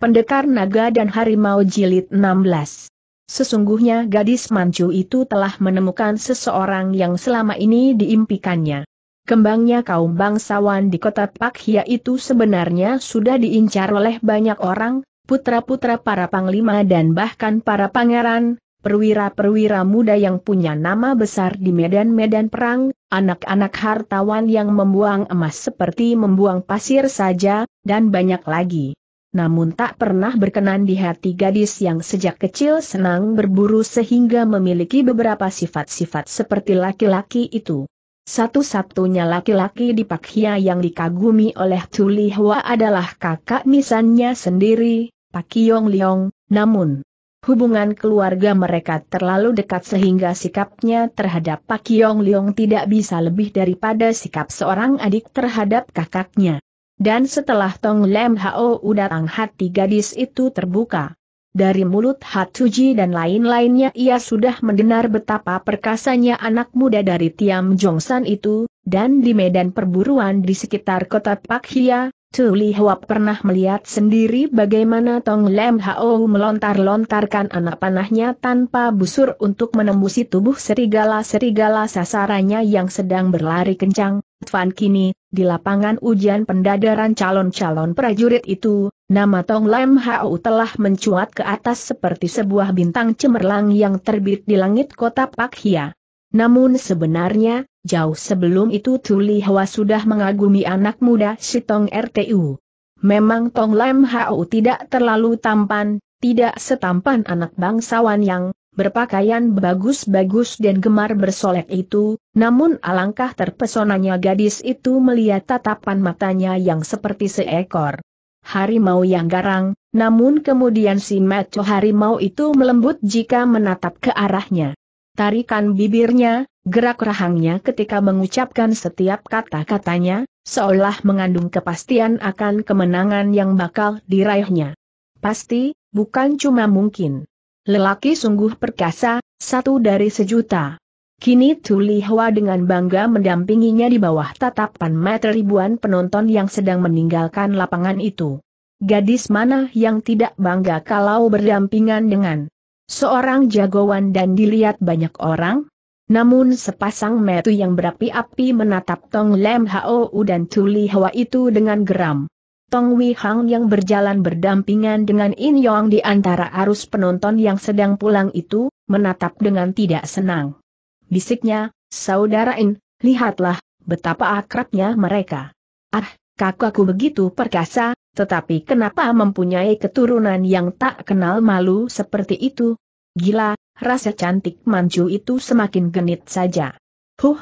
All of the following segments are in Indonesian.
Pendekar Naga dan Harimau Jilid 16 Sesungguhnya gadis mancu itu telah menemukan seseorang yang selama ini diimpikannya. Kembangnya kaum bangsawan di kota Pakhia itu sebenarnya sudah diincar oleh banyak orang, putra-putra para panglima dan bahkan para pangeran, perwira-perwira muda yang punya nama besar di medan-medan perang, anak-anak hartawan yang membuang emas seperti membuang pasir saja, dan banyak lagi namun tak pernah berkenan di hati gadis yang sejak kecil senang berburu sehingga memiliki beberapa sifat-sifat seperti laki-laki itu. Satu-satunya laki-laki di Pakhia yang dikagumi oleh Tuli Hua adalah kakak misannya sendiri, Pakiyong Liong, namun Hubungan keluarga mereka terlalu dekat sehingga sikapnya terhadap Pak Yong Leong tidak bisa lebih daripada sikap seorang adik terhadap kakaknya. Dan setelah Tong Lem Hao datang hati gadis itu terbuka. Dari mulut Hatuji dan lain-lainnya ia sudah mendengar betapa perkasanya anak muda dari Tiam Jongsan itu, dan di medan perburuan di sekitar kota pak Hia, Tu Li Hua pernah melihat sendiri bagaimana Tong Lem Hao melontar-lontarkan anak panahnya tanpa busur untuk menembusi tubuh serigala-serigala sasarannya yang sedang berlari kencang. Tuan kini, di lapangan ujian pendadaran calon-calon prajurit itu, nama Tong Lem Hao telah mencuat ke atas seperti sebuah bintang cemerlang yang terbit di langit kota Pakia. Namun sebenarnya, jauh sebelum itu Tuli Hwa sudah mengagumi anak muda si Tong RTU. Memang Tong Lam Hau tidak terlalu tampan, tidak setampan anak bangsawan yang berpakaian bagus-bagus dan gemar bersolek itu, namun alangkah terpesonanya gadis itu melihat tatapan matanya yang seperti seekor harimau yang garang, namun kemudian si maco harimau itu melembut jika menatap ke arahnya. Tarikan bibirnya, gerak rahangnya ketika mengucapkan setiap kata-katanya, seolah mengandung kepastian akan kemenangan yang bakal diraihnya. Pasti, bukan cuma mungkin. Lelaki sungguh perkasa, satu dari sejuta. Kini Tuli Hwa dengan bangga mendampinginya di bawah tatapan mata ribuan penonton yang sedang meninggalkan lapangan itu. Gadis mana yang tidak bangga kalau berdampingan dengan Seorang jagoan dan dilihat banyak orang, namun sepasang metu yang berapi-api menatap Tong Lem Hou dan Tuli Hwa itu dengan geram. Tong Wei Hang yang berjalan berdampingan dengan In Yong di antara arus penonton yang sedang pulang itu, menatap dengan tidak senang. Bisiknya, Saudara In, lihatlah, betapa akrabnya mereka. Ah, kakakku begitu perkasa, tetapi kenapa mempunyai keturunan yang tak kenal malu seperti itu? Gila, rasa cantik mancu itu semakin genit saja. Huh,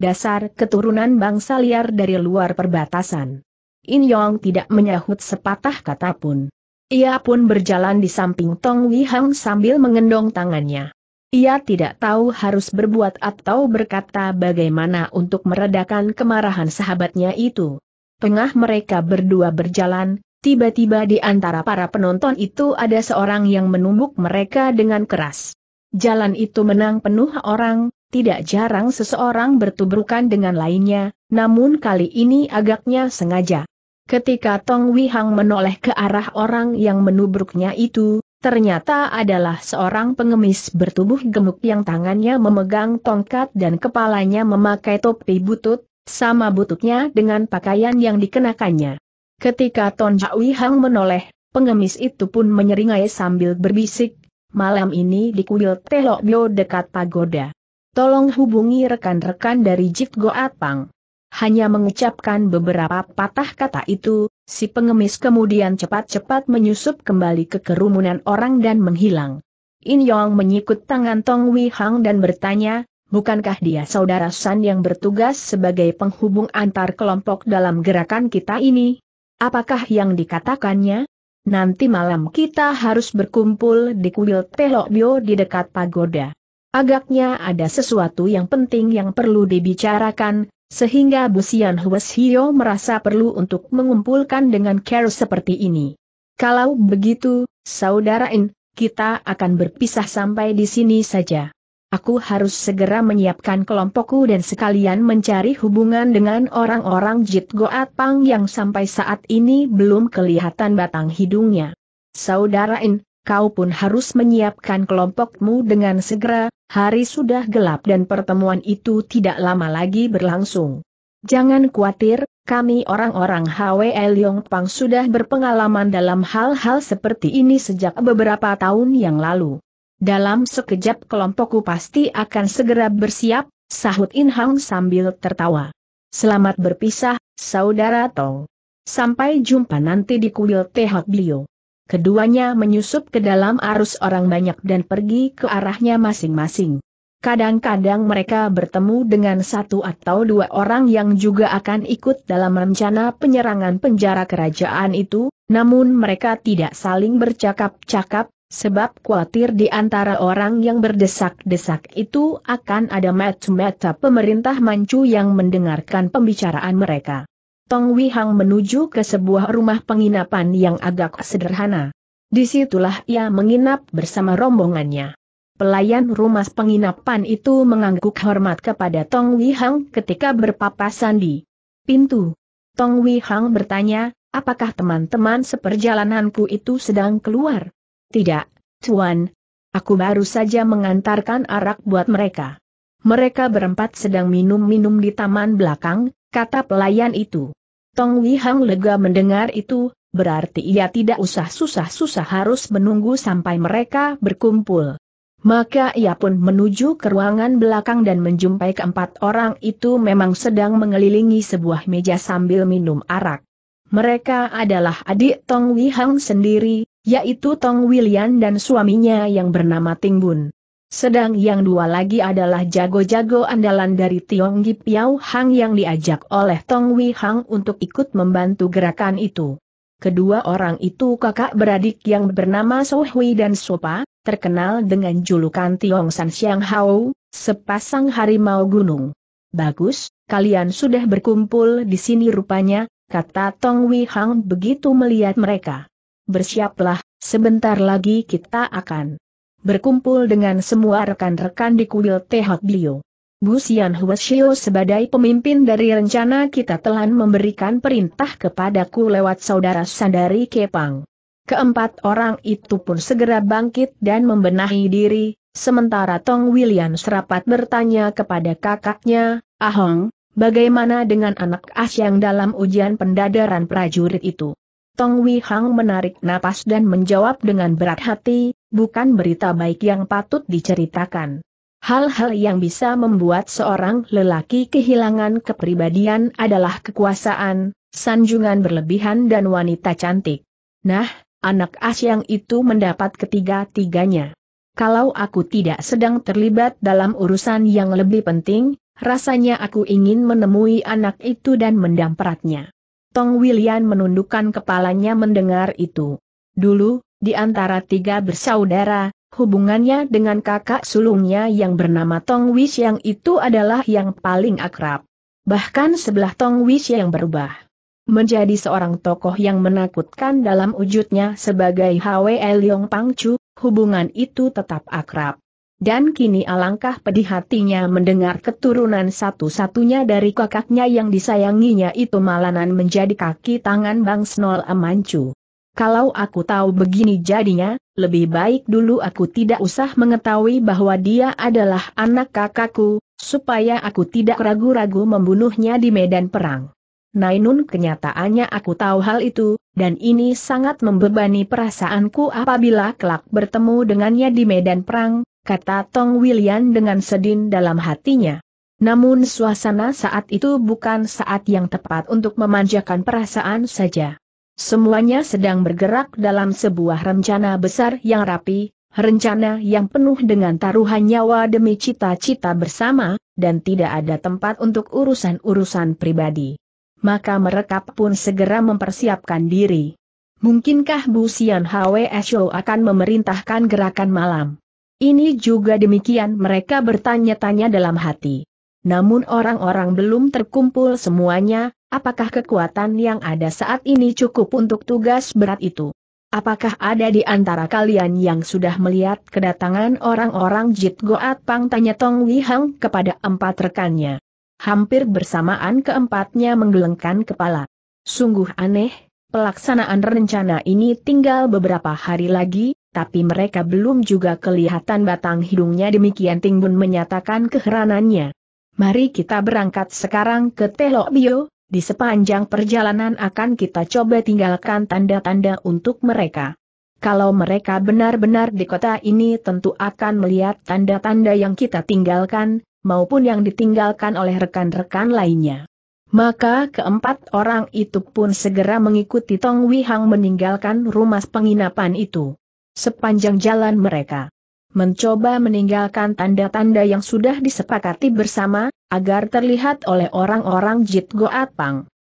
dasar keturunan bangsa liar dari luar perbatasan. In Yong tidak menyahut sepatah kata pun. Ia pun berjalan di samping Tong Wi Hang sambil mengendong tangannya. Ia tidak tahu harus berbuat atau berkata bagaimana untuk meredakan kemarahan sahabatnya itu. Tengah mereka berdua berjalan, tiba-tiba di antara para penonton itu ada seorang yang menumbuk mereka dengan keras. Jalan itu menang penuh orang, tidak jarang seseorang bertubrukan dengan lainnya, namun kali ini agaknya sengaja. Ketika Tong Wihang menoleh ke arah orang yang menubruknya itu, ternyata adalah seorang pengemis bertubuh gemuk yang tangannya memegang tongkat dan kepalanya memakai topi butut, sama bututnya dengan pakaian yang dikenakannya. Ketika Ton Jawi Hang menoleh, pengemis itu pun menyeringai sambil berbisik, malam ini di kuil Telok Bio dekat pagoda. Tolong hubungi rekan-rekan dari Jit Goat Pang." Hanya mengucapkan beberapa patah kata itu, si pengemis kemudian cepat-cepat menyusup kembali ke kerumunan orang dan menghilang. In Yong menyikut tangan Tong Wei Hang dan bertanya, bukankah dia saudara San yang bertugas sebagai penghubung antar kelompok dalam gerakan kita ini? Apakah yang dikatakannya? Nanti malam kita harus berkumpul di kuil Telokbio di dekat pagoda. Agaknya ada sesuatu yang penting yang perlu dibicarakan, sehingga Busian Hues Hio merasa perlu untuk mengumpulkan dengan care seperti ini. Kalau begitu, saudara In, kita akan berpisah sampai di sini saja aku harus segera menyiapkan kelompokku dan sekalian mencari hubungan dengan orang-orang Jit Goat Pang yang sampai saat ini belum kelihatan batang hidungnya. Saudara In, kau pun harus menyiapkan kelompokmu dengan segera, hari sudah gelap dan pertemuan itu tidak lama lagi berlangsung. Jangan khawatir, kami orang-orang HWL Yong Pang sudah berpengalaman dalam hal-hal seperti ini sejak beberapa tahun yang lalu. Dalam sekejap kelompokku pasti akan segera bersiap, sahut In Hang sambil tertawa. Selamat berpisah, Saudara Tong. Sampai jumpa nanti di kuil Tehot Bio. Keduanya menyusup ke dalam arus orang banyak dan pergi ke arahnya masing-masing. Kadang-kadang mereka bertemu dengan satu atau dua orang yang juga akan ikut dalam rencana penyerangan penjara kerajaan itu, namun mereka tidak saling bercakap-cakap, Sebab khawatir di antara orang yang berdesak-desak itu akan ada mata-mata pemerintah Manchu yang mendengarkan pembicaraan mereka. Tong Wihang menuju ke sebuah rumah penginapan yang agak sederhana. Disitulah ia menginap bersama rombongannya. Pelayan rumah penginapan itu mengangguk hormat kepada Tong Wihang ketika berpapasan di pintu. Tong Wihang bertanya, apakah teman-teman seperjalananku itu sedang keluar? Tidak, Tuan. Aku baru saja mengantarkan arak buat mereka. Mereka berempat sedang minum-minum di taman belakang, kata pelayan itu. Tong Wihang lega mendengar itu, berarti ia tidak usah susah-susah harus menunggu sampai mereka berkumpul. Maka ia pun menuju ke ruangan belakang dan menjumpai keempat orang itu memang sedang mengelilingi sebuah meja sambil minum arak. Mereka adalah adik Tong Wihang sendiri, yaitu Tong William dan suaminya yang bernama Ting Bun. Sedang yang dua lagi adalah jago-jago andalan dari Tiong Piao Hang yang diajak oleh Tong Wei Hang untuk ikut membantu gerakan itu. Kedua orang itu kakak beradik yang bernama So Hui dan Sopa, terkenal dengan julukan Tiong San Xiang Hao, sepasang harimau gunung. Bagus, kalian sudah berkumpul di sini rupanya, kata Tong Wei Hang begitu melihat mereka bersiaplah, sebentar lagi kita akan berkumpul dengan semua rekan-rekan di kuil Tehok Bio. Bu Sian Huashio sebagai pemimpin dari rencana kita telah memberikan perintah kepadaku lewat saudara Sandari Kepang. Keempat orang itu pun segera bangkit dan membenahi diri, sementara Tong William serapat bertanya kepada kakaknya, Ahong, bagaimana dengan anak as yang dalam ujian pendadaran prajurit itu? Tong Wei Hang menarik napas dan menjawab dengan berat hati, bukan berita baik yang patut diceritakan. Hal-hal yang bisa membuat seorang lelaki kehilangan kepribadian adalah kekuasaan, sanjungan berlebihan dan wanita cantik. Nah, anak yang itu mendapat ketiga-tiganya. Kalau aku tidak sedang terlibat dalam urusan yang lebih penting, rasanya aku ingin menemui anak itu dan mendampratnya. Tong Wilian menundukkan kepalanya mendengar itu. Dulu, di antara tiga bersaudara, hubungannya dengan kakak sulungnya yang bernama Tong Wish yang itu adalah yang paling akrab. Bahkan sebelah Tong Wish yang berubah menjadi seorang tokoh yang menakutkan dalam wujudnya sebagai Hwe Leong Pangcu, hubungan itu tetap akrab. Dan kini alangkah pedih hatinya mendengar keturunan satu-satunya dari kakaknya yang disayanginya itu malanan menjadi kaki tangan Bang Snol Amancu. Kalau aku tahu begini jadinya, lebih baik dulu aku tidak usah mengetahui bahwa dia adalah anak kakakku, supaya aku tidak ragu-ragu membunuhnya di medan perang. Nainun kenyataannya aku tahu hal itu, dan ini sangat membebani perasaanku apabila kelak bertemu dengannya di medan perang, kata Tong William dengan sedih dalam hatinya. Namun suasana saat itu bukan saat yang tepat untuk memanjakan perasaan saja. Semuanya sedang bergerak dalam sebuah rencana besar yang rapi, rencana yang penuh dengan taruhan nyawa demi cita-cita bersama, dan tidak ada tempat untuk urusan-urusan pribadi. Maka mereka pun segera mempersiapkan diri. Mungkinkah Bu Sian Hwe Esho akan memerintahkan gerakan malam? Ini juga demikian mereka bertanya-tanya dalam hati. Namun orang-orang belum terkumpul semuanya, apakah kekuatan yang ada saat ini cukup untuk tugas berat itu? Apakah ada di antara kalian yang sudah melihat kedatangan orang-orang Jit Goat Pang tanya Tong Wi Hang kepada empat rekannya? Hampir bersamaan keempatnya menggelengkan kepala. Sungguh aneh, pelaksanaan rencana ini tinggal beberapa hari lagi, tapi mereka belum juga kelihatan batang hidungnya demikian Tingbun menyatakan keheranannya. Mari kita berangkat sekarang ke Telok Bio, di sepanjang perjalanan akan kita coba tinggalkan tanda-tanda untuk mereka. Kalau mereka benar-benar di kota ini tentu akan melihat tanda-tanda yang kita tinggalkan, maupun yang ditinggalkan oleh rekan-rekan lainnya. Maka keempat orang itu pun segera mengikuti Tong Wihang meninggalkan rumah penginapan itu sepanjang jalan mereka. Mencoba meninggalkan tanda-tanda yang sudah disepakati bersama, agar terlihat oleh orang-orang Jit Goat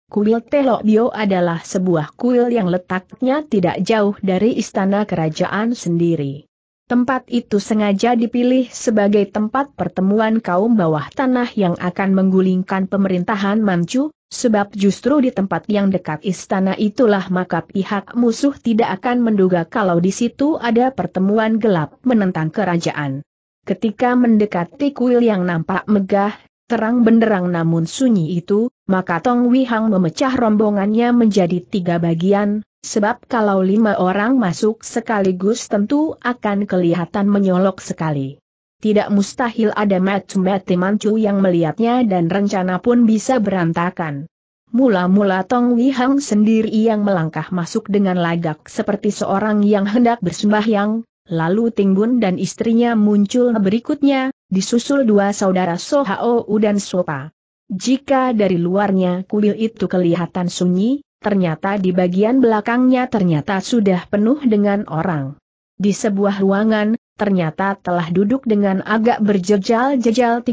Kuil Telok Bio adalah sebuah kuil yang letaknya tidak jauh dari istana kerajaan sendiri. Tempat itu sengaja dipilih sebagai tempat pertemuan kaum bawah tanah yang akan menggulingkan pemerintahan Manchu, Sebab justru di tempat yang dekat istana itulah maka pihak musuh tidak akan menduga kalau di situ ada pertemuan gelap menentang kerajaan. Ketika mendekati kuil yang nampak megah, terang benderang namun sunyi itu, maka Tong Wihang memecah rombongannya menjadi tiga bagian, sebab kalau lima orang masuk sekaligus tentu akan kelihatan menyolok sekali tidak mustahil ada mati-mati mancu yang melihatnya dan rencana pun bisa berantakan. Mula-mula Tong Wihang sendiri yang melangkah masuk dengan lagak seperti seorang yang hendak bersembahyang, lalu Bun dan istrinya muncul berikutnya, disusul dua saudara Sohao dan Sopa. Jika dari luarnya kuil itu kelihatan sunyi, ternyata di bagian belakangnya ternyata sudah penuh dengan orang. Di sebuah ruangan, ternyata telah duduk dengan agak berjejal-jejal 35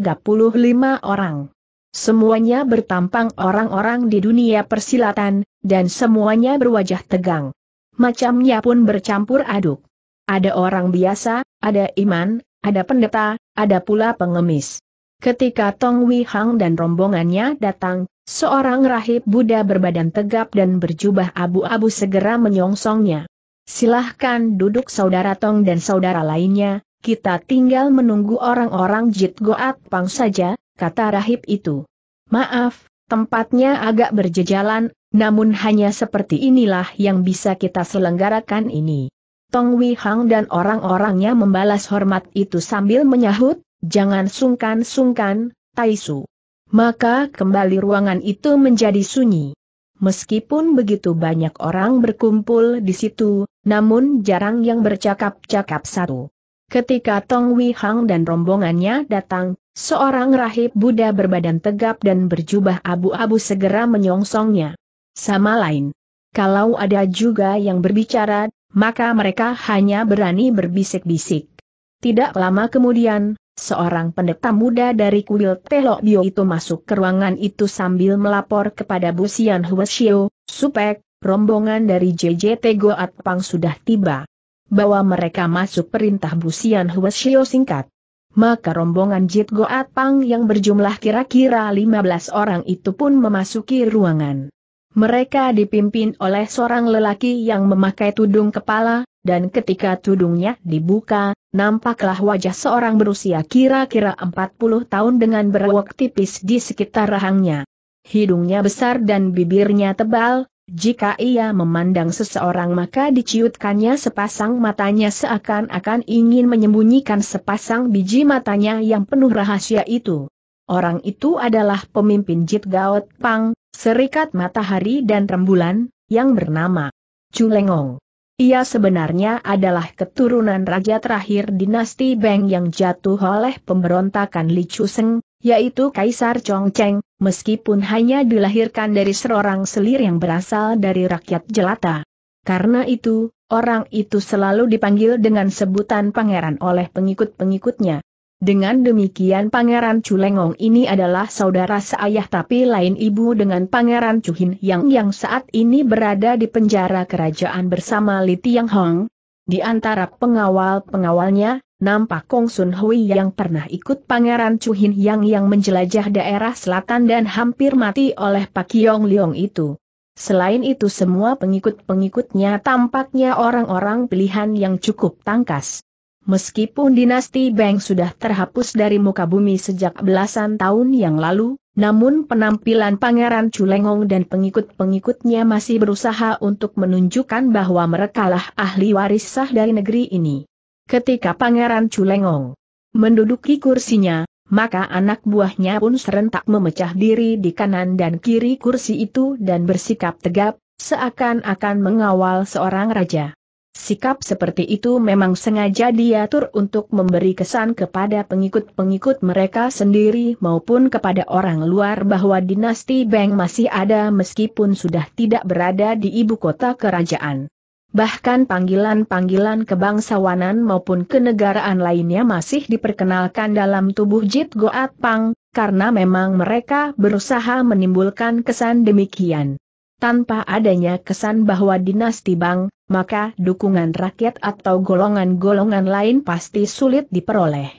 orang. Semuanya bertampang orang-orang di dunia persilatan, dan semuanya berwajah tegang. Macamnya pun bercampur aduk. Ada orang biasa, ada iman, ada pendeta, ada pula pengemis. Ketika Tong Wei Hang dan rombongannya datang, seorang rahib Buddha berbadan tegap dan berjubah abu-abu segera menyongsongnya. Silahkan duduk saudara Tong dan saudara lainnya, kita tinggal menunggu orang-orang Jit Goat Pang saja, kata rahib itu. Maaf, tempatnya agak berjejalan, namun hanya seperti inilah yang bisa kita selenggarakan ini. Tong Wei Hang dan orang-orangnya membalas hormat itu sambil menyahut, jangan sungkan-sungkan, Taisu. Maka kembali ruangan itu menjadi sunyi. Meskipun begitu banyak orang berkumpul di situ, namun jarang yang bercakap-cakap satu. Ketika Tong Wei Hang dan rombongannya datang, seorang rahib Buddha berbadan tegap dan berjubah abu-abu segera menyongsongnya. Sama lain. Kalau ada juga yang berbicara, maka mereka hanya berani berbisik-bisik. Tidak lama kemudian, Seorang pendeta muda dari kuil Telok Bio itu masuk ke ruangan itu sambil melapor kepada Busian Shio, Supek, rombongan dari JJT Goat Pang sudah tiba. Bawa mereka masuk perintah Busian Shio singkat. Maka rombongan Jit Goat Pang yang berjumlah kira-kira 15 orang itu pun memasuki ruangan. Mereka dipimpin oleh seorang lelaki yang memakai tudung kepala, dan ketika tudungnya dibuka, nampaklah wajah seorang berusia kira-kira 40 tahun dengan berwok tipis di sekitar rahangnya. Hidungnya besar dan bibirnya tebal, jika ia memandang seseorang maka diciutkannya sepasang matanya seakan-akan ingin menyembunyikan sepasang biji matanya yang penuh rahasia itu. Orang itu adalah pemimpin Jit Gaot Pang, Serikat Matahari dan Rembulan, yang bernama Chulengong. Ia sebenarnya adalah keturunan raja terakhir dinasti Beng yang jatuh oleh pemberontakan Li Chuseng, yaitu Kaisar Chongcheng, meskipun hanya dilahirkan dari seorang selir yang berasal dari rakyat jelata. Karena itu, orang itu selalu dipanggil dengan sebutan pangeran oleh pengikut-pengikutnya. Dengan demikian Pangeran Culengong ini adalah saudara seayah tapi lain ibu dengan Pangeran Cuhin yang yang saat ini berada di penjara kerajaan bersama Li Tiang Hong. Di antara pengawal-pengawalnya, nampak Kong Sun Hui yang pernah ikut Pangeran Cuhin yang yang menjelajah daerah selatan dan hampir mati oleh Pak Yong Leong itu. Selain itu semua pengikut-pengikutnya tampaknya orang-orang pilihan yang cukup tangkas. Meskipun dinasti Beng sudah terhapus dari muka bumi sejak belasan tahun yang lalu, namun penampilan Pangeran Culengong dan pengikut-pengikutnya masih berusaha untuk menunjukkan bahwa merekalah ahli waris sah dari negeri ini. Ketika Pangeran Culengong menduduki kursinya, maka anak buahnya pun serentak memecah diri di kanan dan kiri kursi itu dan bersikap tegap, seakan-akan mengawal seorang raja. Sikap seperti itu memang sengaja diatur untuk memberi kesan kepada pengikut-pengikut mereka sendiri maupun kepada orang luar bahwa dinasti Beng masih ada meskipun sudah tidak berada di ibu kota kerajaan. Bahkan panggilan-panggilan kebangsawanan maupun kenegaraan lainnya masih diperkenalkan dalam tubuh Jit Goat Pang, karena memang mereka berusaha menimbulkan kesan demikian. Tanpa adanya kesan bahwa dinasti Bang, maka dukungan rakyat atau golongan-golongan lain pasti sulit diperoleh.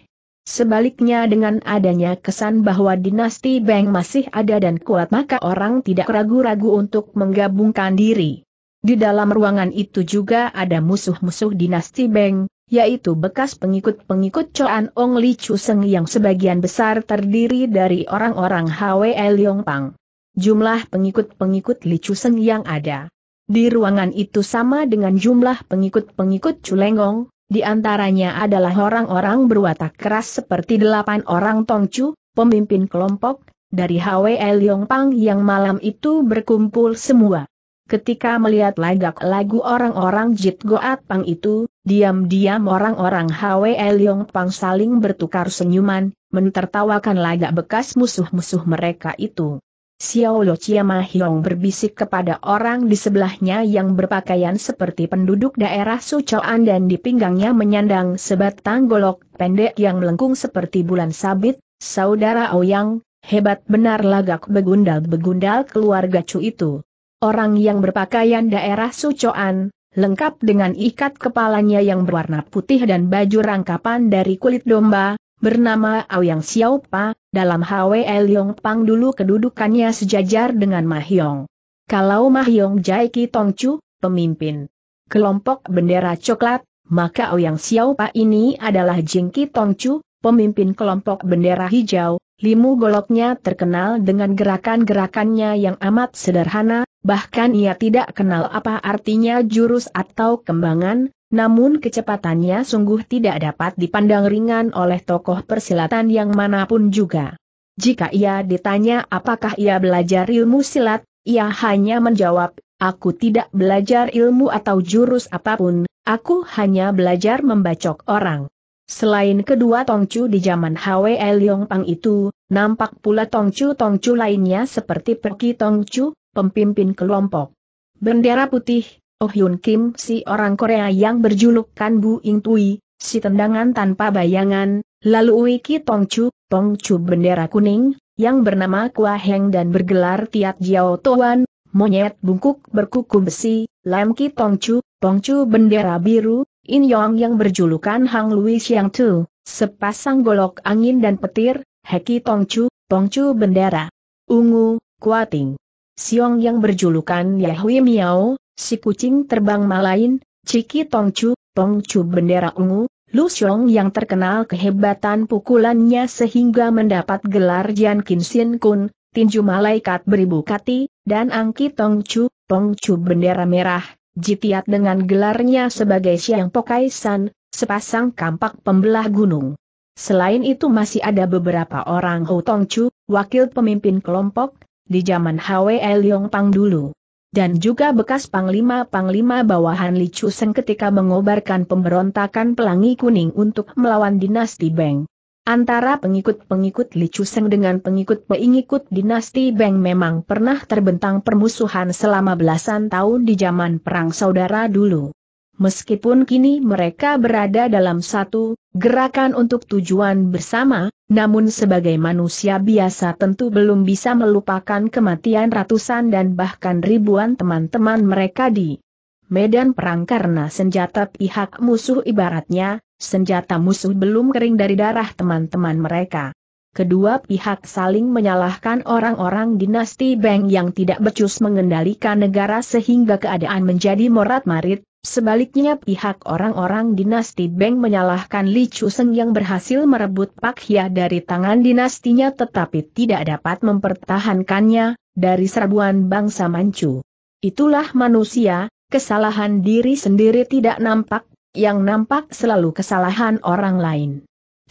Sebaliknya dengan adanya kesan bahwa dinasti Beng masih ada dan kuat maka orang tidak ragu-ragu untuk menggabungkan diri. Di dalam ruangan itu juga ada musuh-musuh dinasti Beng, yaitu bekas pengikut-pengikut Coan Ong Li Chu Seng yang sebagian besar terdiri dari orang-orang HWL Yongpang. Jumlah pengikut-pengikut Li Chu Seng yang ada di ruangan itu sama dengan jumlah pengikut-pengikut culengong, di antaranya adalah orang-orang berwatak keras seperti delapan orang Tongcu, pemimpin kelompok, dari Hwe Liongpang yang malam itu berkumpul semua. Ketika melihat lagak lagu orang-orang Jit Goat Pang itu, diam-diam orang-orang Hwe Liongpang saling bertukar senyuman, mentertawakan lagak bekas musuh-musuh mereka itu. Xiao Lo Chiama Hiong berbisik kepada orang di sebelahnya yang berpakaian seperti penduduk daerah Sucoan dan di pinggangnya menyandang sebatang golok pendek yang melengkung seperti bulan sabit, saudara Ouyang, hebat benar lagak begundal-begundal keluarga Chu itu. Orang yang berpakaian daerah Sucoan, lengkap dengan ikat kepalanya yang berwarna putih dan baju rangkapan dari kulit domba, bernama Xiao Pa. Dalam Yong Pang dulu kedudukannya sejajar dengan Mahyong. Kalau Mahyong Jaiki Tongchu, pemimpin kelompok bendera coklat, maka Ouyang Xiaopa ini adalah Jingki Tongchu, pemimpin kelompok bendera hijau, limu goloknya terkenal dengan gerakan-gerakannya yang amat sederhana, bahkan ia tidak kenal apa artinya jurus atau kembangan, namun kecepatannya sungguh tidak dapat dipandang ringan oleh tokoh persilatan yang manapun juga. Jika ia ditanya apakah ia belajar ilmu silat, ia hanya menjawab, aku tidak belajar ilmu atau jurus apapun, aku hanya belajar membacok orang. Selain kedua Tongcu di zaman Hwe Leong Pang itu, nampak pula Tongcu-Tongcu lainnya seperti Perki Tongcu, pemimpin kelompok. Bendera putih, Oh Hyun Kim si orang Korea yang berjulukan Bu Ing Tui, si tendangan tanpa bayangan, lalu Wiki Tong Chu, Tong Chu bendera kuning, yang bernama Kua Heng dan bergelar Tiat Jiao Tuan, monyet bungkuk berkuku besi, Lam Ki Tong Chu, Tong Chu bendera biru, In Yong yang berjulukan Hang Lui Xiang Tu, sepasang golok angin dan petir, Heki Tong Chu, Tong Chu bendera ungu, kua ting. Siong yang berjulukan Yahui Miao, si kucing terbang Malain, Ciki Tongcu, Tongcu bendera ungu, Lu Xiong yang terkenal kehebatan pukulannya sehingga mendapat gelar Jian Qin Kun, tinju malaikat beribu kati, dan Angki Tongcu, Tongcu bendera merah, jitiat dengan gelarnya sebagai Siang Pokai San, sepasang kampak pembelah gunung. Selain itu masih ada beberapa orang Hou Tongcu, wakil pemimpin kelompok, di zaman Hwe Leong Pang dulu. Dan juga bekas panglima-panglima bawahan Li Chu Seng ketika mengobarkan pemberontakan pelangi kuning untuk melawan dinasti Beng. Antara pengikut-pengikut Li Chu Seng dengan pengikut pengikut dinasti Beng memang pernah terbentang permusuhan selama belasan tahun di zaman Perang Saudara dulu. Meskipun kini mereka berada dalam satu gerakan untuk tujuan bersama, namun sebagai manusia biasa tentu belum bisa melupakan kematian ratusan dan bahkan ribuan teman-teman mereka di medan perang karena senjata pihak musuh ibaratnya, senjata musuh belum kering dari darah teman-teman mereka. Kedua pihak saling menyalahkan orang-orang dinasti Beng yang tidak becus mengendalikan negara sehingga keadaan menjadi morat-marit, Sebaliknya pihak orang-orang dinasti Beng menyalahkan Li Chuseng yang berhasil merebut Pak Hia dari tangan dinastinya tetapi tidak dapat mempertahankannya, dari serbuan bangsa Manchu. Itulah manusia, kesalahan diri sendiri tidak nampak, yang nampak selalu kesalahan orang lain.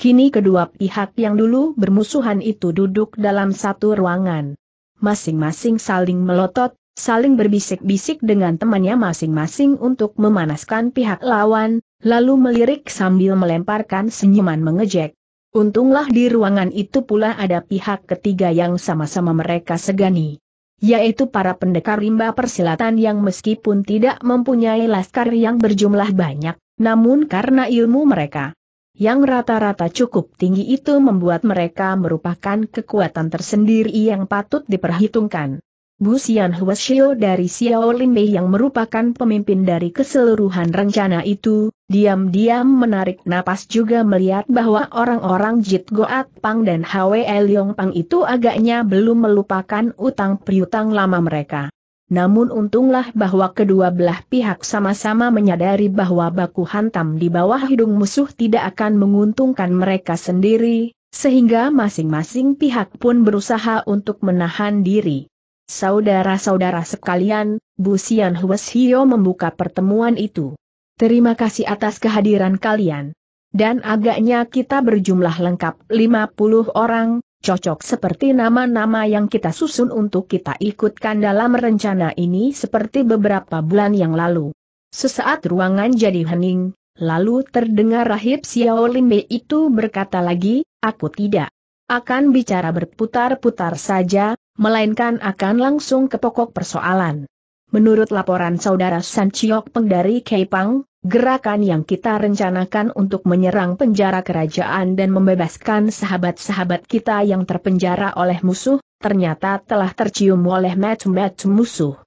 Kini kedua pihak yang dulu bermusuhan itu duduk dalam satu ruangan. Masing-masing saling melotot, saling berbisik-bisik dengan temannya masing-masing untuk memanaskan pihak lawan, lalu melirik sambil melemparkan senyuman mengejek. Untunglah di ruangan itu pula ada pihak ketiga yang sama-sama mereka segani. Yaitu para pendekar rimba persilatan yang meskipun tidak mempunyai laskar yang berjumlah banyak, namun karena ilmu mereka yang rata-rata cukup tinggi itu membuat mereka merupakan kekuatan tersendiri yang patut diperhitungkan. Bu Xian Huashio dari Xiao Limbei yang merupakan pemimpin dari keseluruhan rencana itu, diam-diam menarik napas juga melihat bahwa orang-orang Jit Goat Pang dan Hwe Leong Pang itu agaknya belum melupakan utang piutang lama mereka. Namun untunglah bahwa kedua belah pihak sama-sama menyadari bahwa baku hantam di bawah hidung musuh tidak akan menguntungkan mereka sendiri, sehingga masing-masing pihak pun berusaha untuk menahan diri. Saudara-saudara sekalian, Bu Sian Hues Hio membuka pertemuan itu. Terima kasih atas kehadiran kalian. Dan agaknya kita berjumlah lengkap 50 orang, cocok seperti nama-nama yang kita susun untuk kita ikutkan dalam rencana ini seperti beberapa bulan yang lalu. Sesaat ruangan jadi hening, lalu terdengar rahib Xiao Limbe itu berkata lagi, aku tidak akan bicara berputar-putar saja, melainkan akan langsung ke pokok persoalan. Menurut laporan saudara San Chiok Peng dari Keipang, gerakan yang kita rencanakan untuk menyerang penjara kerajaan dan membebaskan sahabat-sahabat kita yang terpenjara oleh musuh, ternyata telah tercium oleh macam-macam musuh.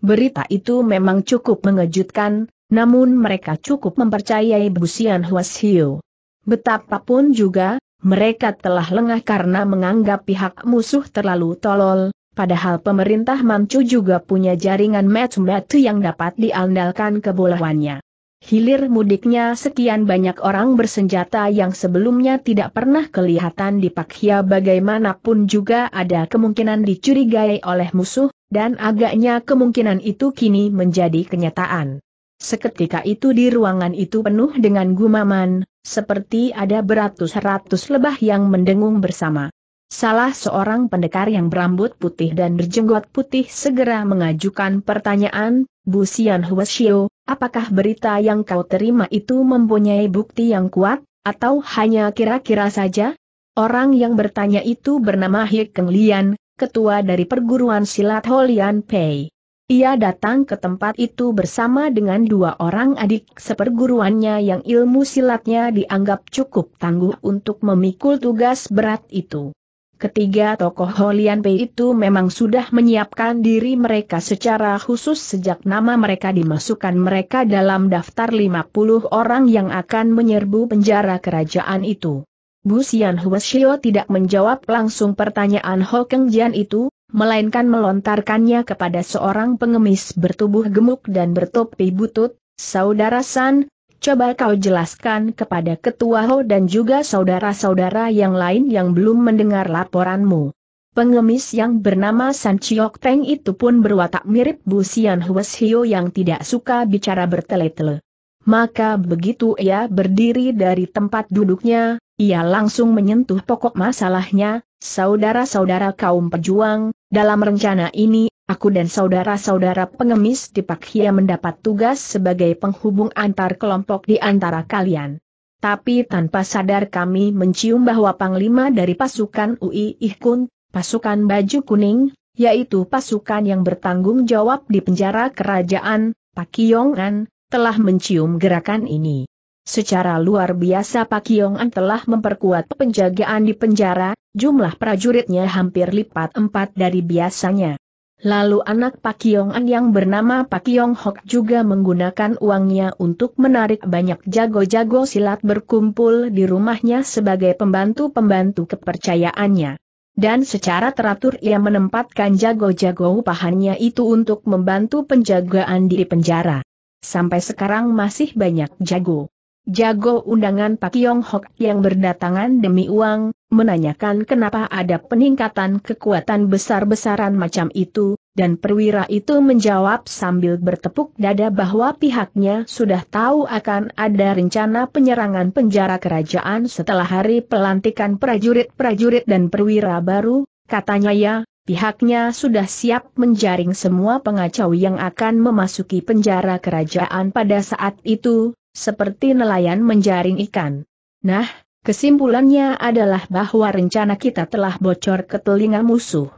Berita itu memang cukup mengejutkan, namun mereka cukup mempercayai Busian Huas Hiu. Betapapun juga, mereka telah lengah karena menganggap pihak musuh terlalu tolol, padahal pemerintah Manchu juga punya jaringan metu-metu yang dapat diandalkan kebolehannya. Hilir mudiknya sekian banyak orang bersenjata yang sebelumnya tidak pernah kelihatan di Pakhia bagaimanapun juga ada kemungkinan dicurigai oleh musuh, dan agaknya kemungkinan itu kini menjadi kenyataan. Seketika itu di ruangan itu penuh dengan gumaman, seperti ada beratus-ratus lebah yang mendengung bersama. Salah seorang pendekar yang berambut putih dan berjenggot putih segera mengajukan pertanyaan, Bu Sian Huashio, apakah berita yang kau terima itu mempunyai bukti yang kuat, atau hanya kira-kira saja? Orang yang bertanya itu bernama Hik Keng Lian, ketua dari perguruan silat Holian Pei. Ia datang ke tempat itu bersama dengan dua orang adik seperguruannya yang ilmu silatnya dianggap cukup tangguh untuk memikul tugas berat itu. Ketiga tokoh Holian Pei itu memang sudah menyiapkan diri mereka secara khusus sejak nama mereka dimasukkan mereka dalam daftar 50 orang yang akan menyerbu penjara kerajaan itu. Bu Xian Huashio tidak menjawab langsung pertanyaan Ho Keng Jian itu, melainkan melontarkannya kepada seorang pengemis bertubuh gemuk dan bertopi butut, Saudara San, coba kau jelaskan kepada Ketua Ho dan juga saudara-saudara yang lain yang belum mendengar laporanmu. Pengemis yang bernama San Chiok Teng itu pun berwatak mirip Bu Sian Hues Hio yang tidak suka bicara bertele-tele. Maka begitu ia berdiri dari tempat duduknya, ia langsung menyentuh pokok masalahnya, saudara-saudara kaum pejuang, dalam rencana ini, aku dan saudara-saudara pengemis di Pakhia mendapat tugas sebagai penghubung antar kelompok di antara kalian. Tapi tanpa sadar kami mencium bahwa Panglima dari pasukan UI Ihkun, pasukan baju kuning, yaitu pasukan yang bertanggung jawab di penjara kerajaan, Pak Pakiyongan, telah mencium gerakan ini. Secara luar biasa Pak Yong An telah memperkuat penjagaan di penjara, jumlah prajuritnya hampir lipat empat dari biasanya. Lalu anak Pak Yong An yang bernama Pak Yong Hok juga menggunakan uangnya untuk menarik banyak jago-jago silat berkumpul di rumahnya sebagai pembantu-pembantu kepercayaannya. Dan secara teratur ia menempatkan jago-jago upahannya itu untuk membantu penjagaan di penjara. Sampai sekarang masih banyak jago Jago undangan Pak Yong Hok yang berdatangan demi uang, menanyakan kenapa ada peningkatan kekuatan besar-besaran macam itu, dan perwira itu menjawab sambil bertepuk dada bahwa pihaknya sudah tahu akan ada rencana penyerangan penjara kerajaan setelah hari pelantikan prajurit-prajurit dan perwira baru, katanya ya, pihaknya sudah siap menjaring semua pengacau yang akan memasuki penjara kerajaan pada saat itu, seperti nelayan menjaring ikan. Nah, kesimpulannya adalah bahwa rencana kita telah bocor ke telinga musuh.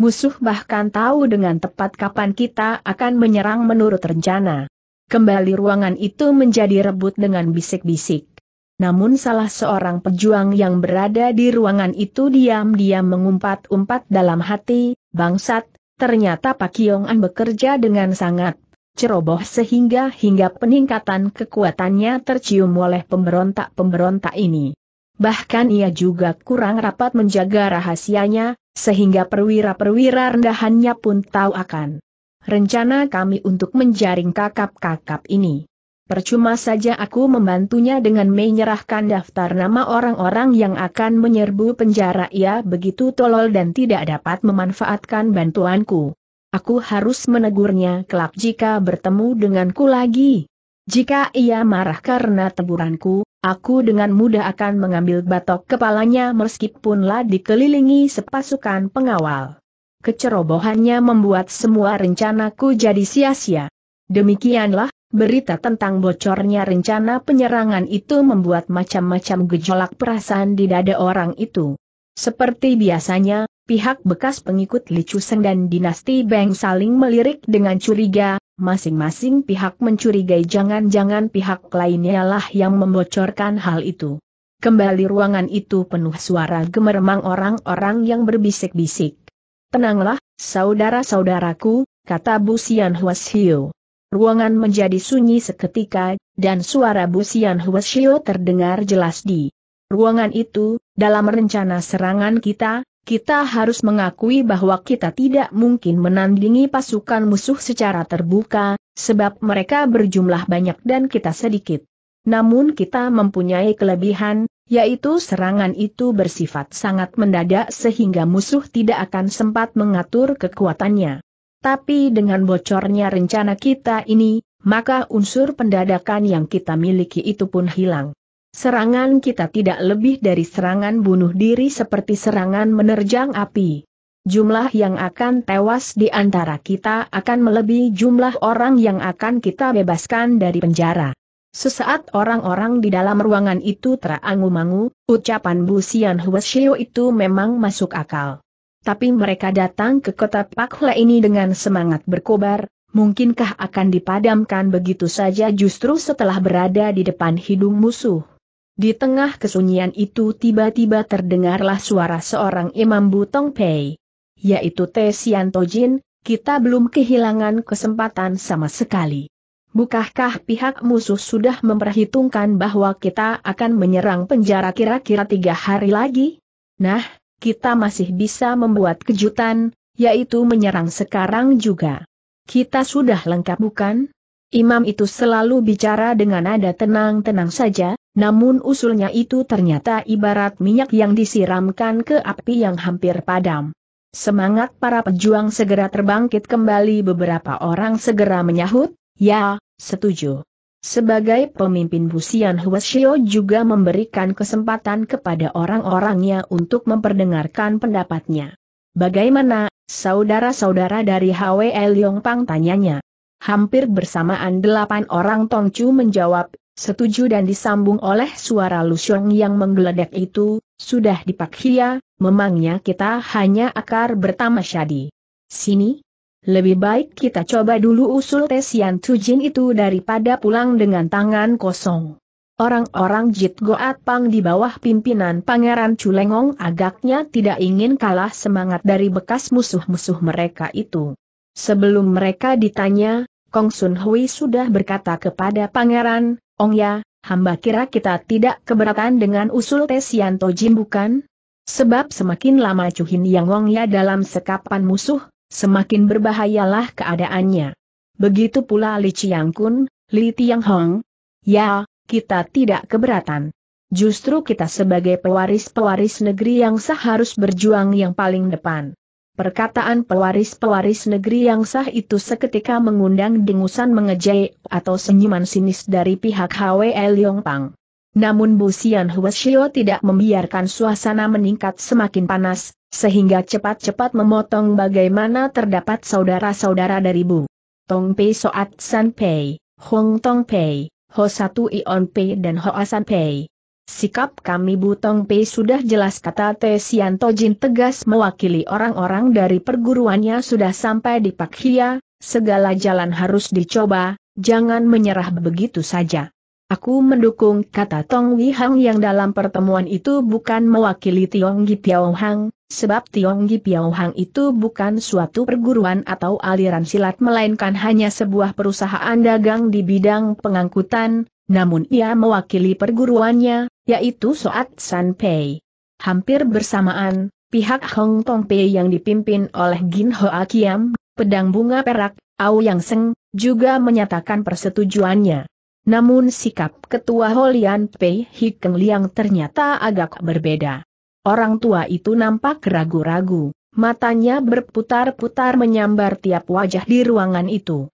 Musuh bahkan tahu dengan tepat kapan kita akan menyerang menurut rencana. Kembali ruangan itu menjadi rebut dengan bisik-bisik. Namun salah seorang pejuang yang berada di ruangan itu diam-diam mengumpat-umpat dalam hati, bangsat, ternyata Pak Kiong An bekerja dengan sangat ceroboh sehingga hingga peningkatan kekuatannya tercium oleh pemberontak-pemberontak ini. Bahkan ia juga kurang rapat menjaga rahasianya, sehingga perwira-perwira rendahannya pun tahu akan rencana kami untuk menjaring kakap-kakap ini. Percuma saja aku membantunya dengan menyerahkan daftar nama orang-orang yang akan menyerbu penjara ia begitu tolol dan tidak dapat memanfaatkan bantuanku. Aku harus menegurnya kelak jika bertemu denganku lagi. Jika ia marah karena teguranku, aku dengan mudah akan mengambil batok kepalanya meskipunlah dikelilingi sepasukan pengawal. Kecerobohannya membuat semua rencanaku jadi sia-sia. Demikianlah, berita tentang bocornya rencana penyerangan itu membuat macam-macam gejolak perasaan di dada orang itu. Seperti biasanya, pihak bekas pengikut Li Seng dan dinasti Beng saling melirik dengan curiga, masing-masing pihak mencurigai jangan-jangan pihak lainnya lah yang membocorkan hal itu. Kembali ruangan itu penuh suara gemeremang orang-orang yang berbisik-bisik. Tenanglah, saudara-saudaraku, kata Bu Sian Huasio. Ruangan menjadi sunyi seketika, dan suara Bu busian Huashio terdengar jelas di ruangan itu, dalam rencana serangan kita, kita harus mengakui bahwa kita tidak mungkin menandingi pasukan musuh secara terbuka, sebab mereka berjumlah banyak dan kita sedikit. Namun kita mempunyai kelebihan, yaitu serangan itu bersifat sangat mendadak sehingga musuh tidak akan sempat mengatur kekuatannya. Tapi dengan bocornya rencana kita ini, maka unsur pendadakan yang kita miliki itu pun hilang. Serangan kita tidak lebih dari serangan bunuh diri seperti serangan menerjang api. Jumlah yang akan tewas di antara kita akan melebihi jumlah orang yang akan kita bebaskan dari penjara. Sesaat orang-orang di dalam ruangan itu terangu-mangu, ucapan Bu Sian Hueshio itu memang masuk akal. Tapi mereka datang ke kota Pakhle ini dengan semangat berkobar, mungkinkah akan dipadamkan begitu saja justru setelah berada di depan hidung musuh? Di tengah kesunyian itu tiba-tiba terdengarlah suara seorang Imam Butong Pei. Yaitu Tesian Tojin, kita belum kehilangan kesempatan sama sekali. Bukankah pihak musuh sudah memperhitungkan bahwa kita akan menyerang penjara kira-kira tiga hari lagi? Nah, kita masih bisa membuat kejutan, yaitu menyerang sekarang juga. Kita sudah lengkap bukan? Imam itu selalu bicara dengan nada tenang-tenang saja, namun usulnya itu ternyata ibarat minyak yang disiramkan ke api yang hampir padam. Semangat para pejuang segera terbangkit kembali beberapa orang segera menyahut, ya, setuju. Sebagai pemimpin Busian Huasio juga memberikan kesempatan kepada orang-orangnya untuk memperdengarkan pendapatnya. Bagaimana, saudara-saudara dari HWL Yongpang tanyanya. Hampir bersamaan delapan orang Tongcu menjawab, Setuju dan disambung oleh suara lusyong yang menggeledek itu, sudah dipakhiya, memangnya kita hanya akar bertama syadi. Sini? Lebih baik kita coba dulu usul Tesian Tujin itu daripada pulang dengan tangan kosong. Orang-orang Jit Goat Pang di bawah pimpinan Pangeran Culengong agaknya tidak ingin kalah semangat dari bekas musuh-musuh mereka itu. Sebelum mereka ditanya, Kong Sun Hui sudah berkata kepada pangeran, Ong ya, hamba kira kita tidak keberatan dengan usul Yanto Jin bukan? Sebab semakin lama Cuhin Yang Wong ya dalam sekapan musuh, semakin berbahayalah keadaannya. Begitu pula Li Chiang Kun, Li Tiang Hong. Ya, kita tidak keberatan. Justru kita sebagai pewaris-pewaris negeri yang seharus berjuang yang paling depan. Perkataan pewaris-pewaris negeri yang sah itu seketika mengundang dengusan mengejek atau senyuman sinis dari pihak HWE Pang. Namun Bu Xian Huashio tidak membiarkan suasana meningkat semakin panas, sehingga cepat-cepat memotong bagaimana terdapat saudara-saudara dari Bu Tong Pei Soat San Pei, Hong Tong Pei, Ho Satu Ion Pei dan Ho Asan Pei. Sikap kami Butong Pei sudah jelas kata Te Sianto Jin tegas mewakili orang-orang dari perguruannya sudah sampai di Pak Hia, segala jalan harus dicoba, jangan menyerah begitu saja. Aku mendukung kata Tong Wi Hang yang dalam pertemuan itu bukan mewakili Tiong Gi Piao Hang, sebab Tiong Gi Piao Hang itu bukan suatu perguruan atau aliran silat melainkan hanya sebuah perusahaan dagang di bidang pengangkutan, namun ia mewakili perguruannya, yaitu Soat San Pei. Hampir bersamaan, pihak Hong Tong Pei yang dipimpin oleh Gin Ho Akiam, pedang bunga perak, Au Yang Seng, juga menyatakan persetujuannya. Namun sikap ketua Holian Pei Hikeng Liang ternyata agak berbeda. Orang tua itu nampak ragu-ragu, matanya berputar-putar menyambar tiap wajah di ruangan itu.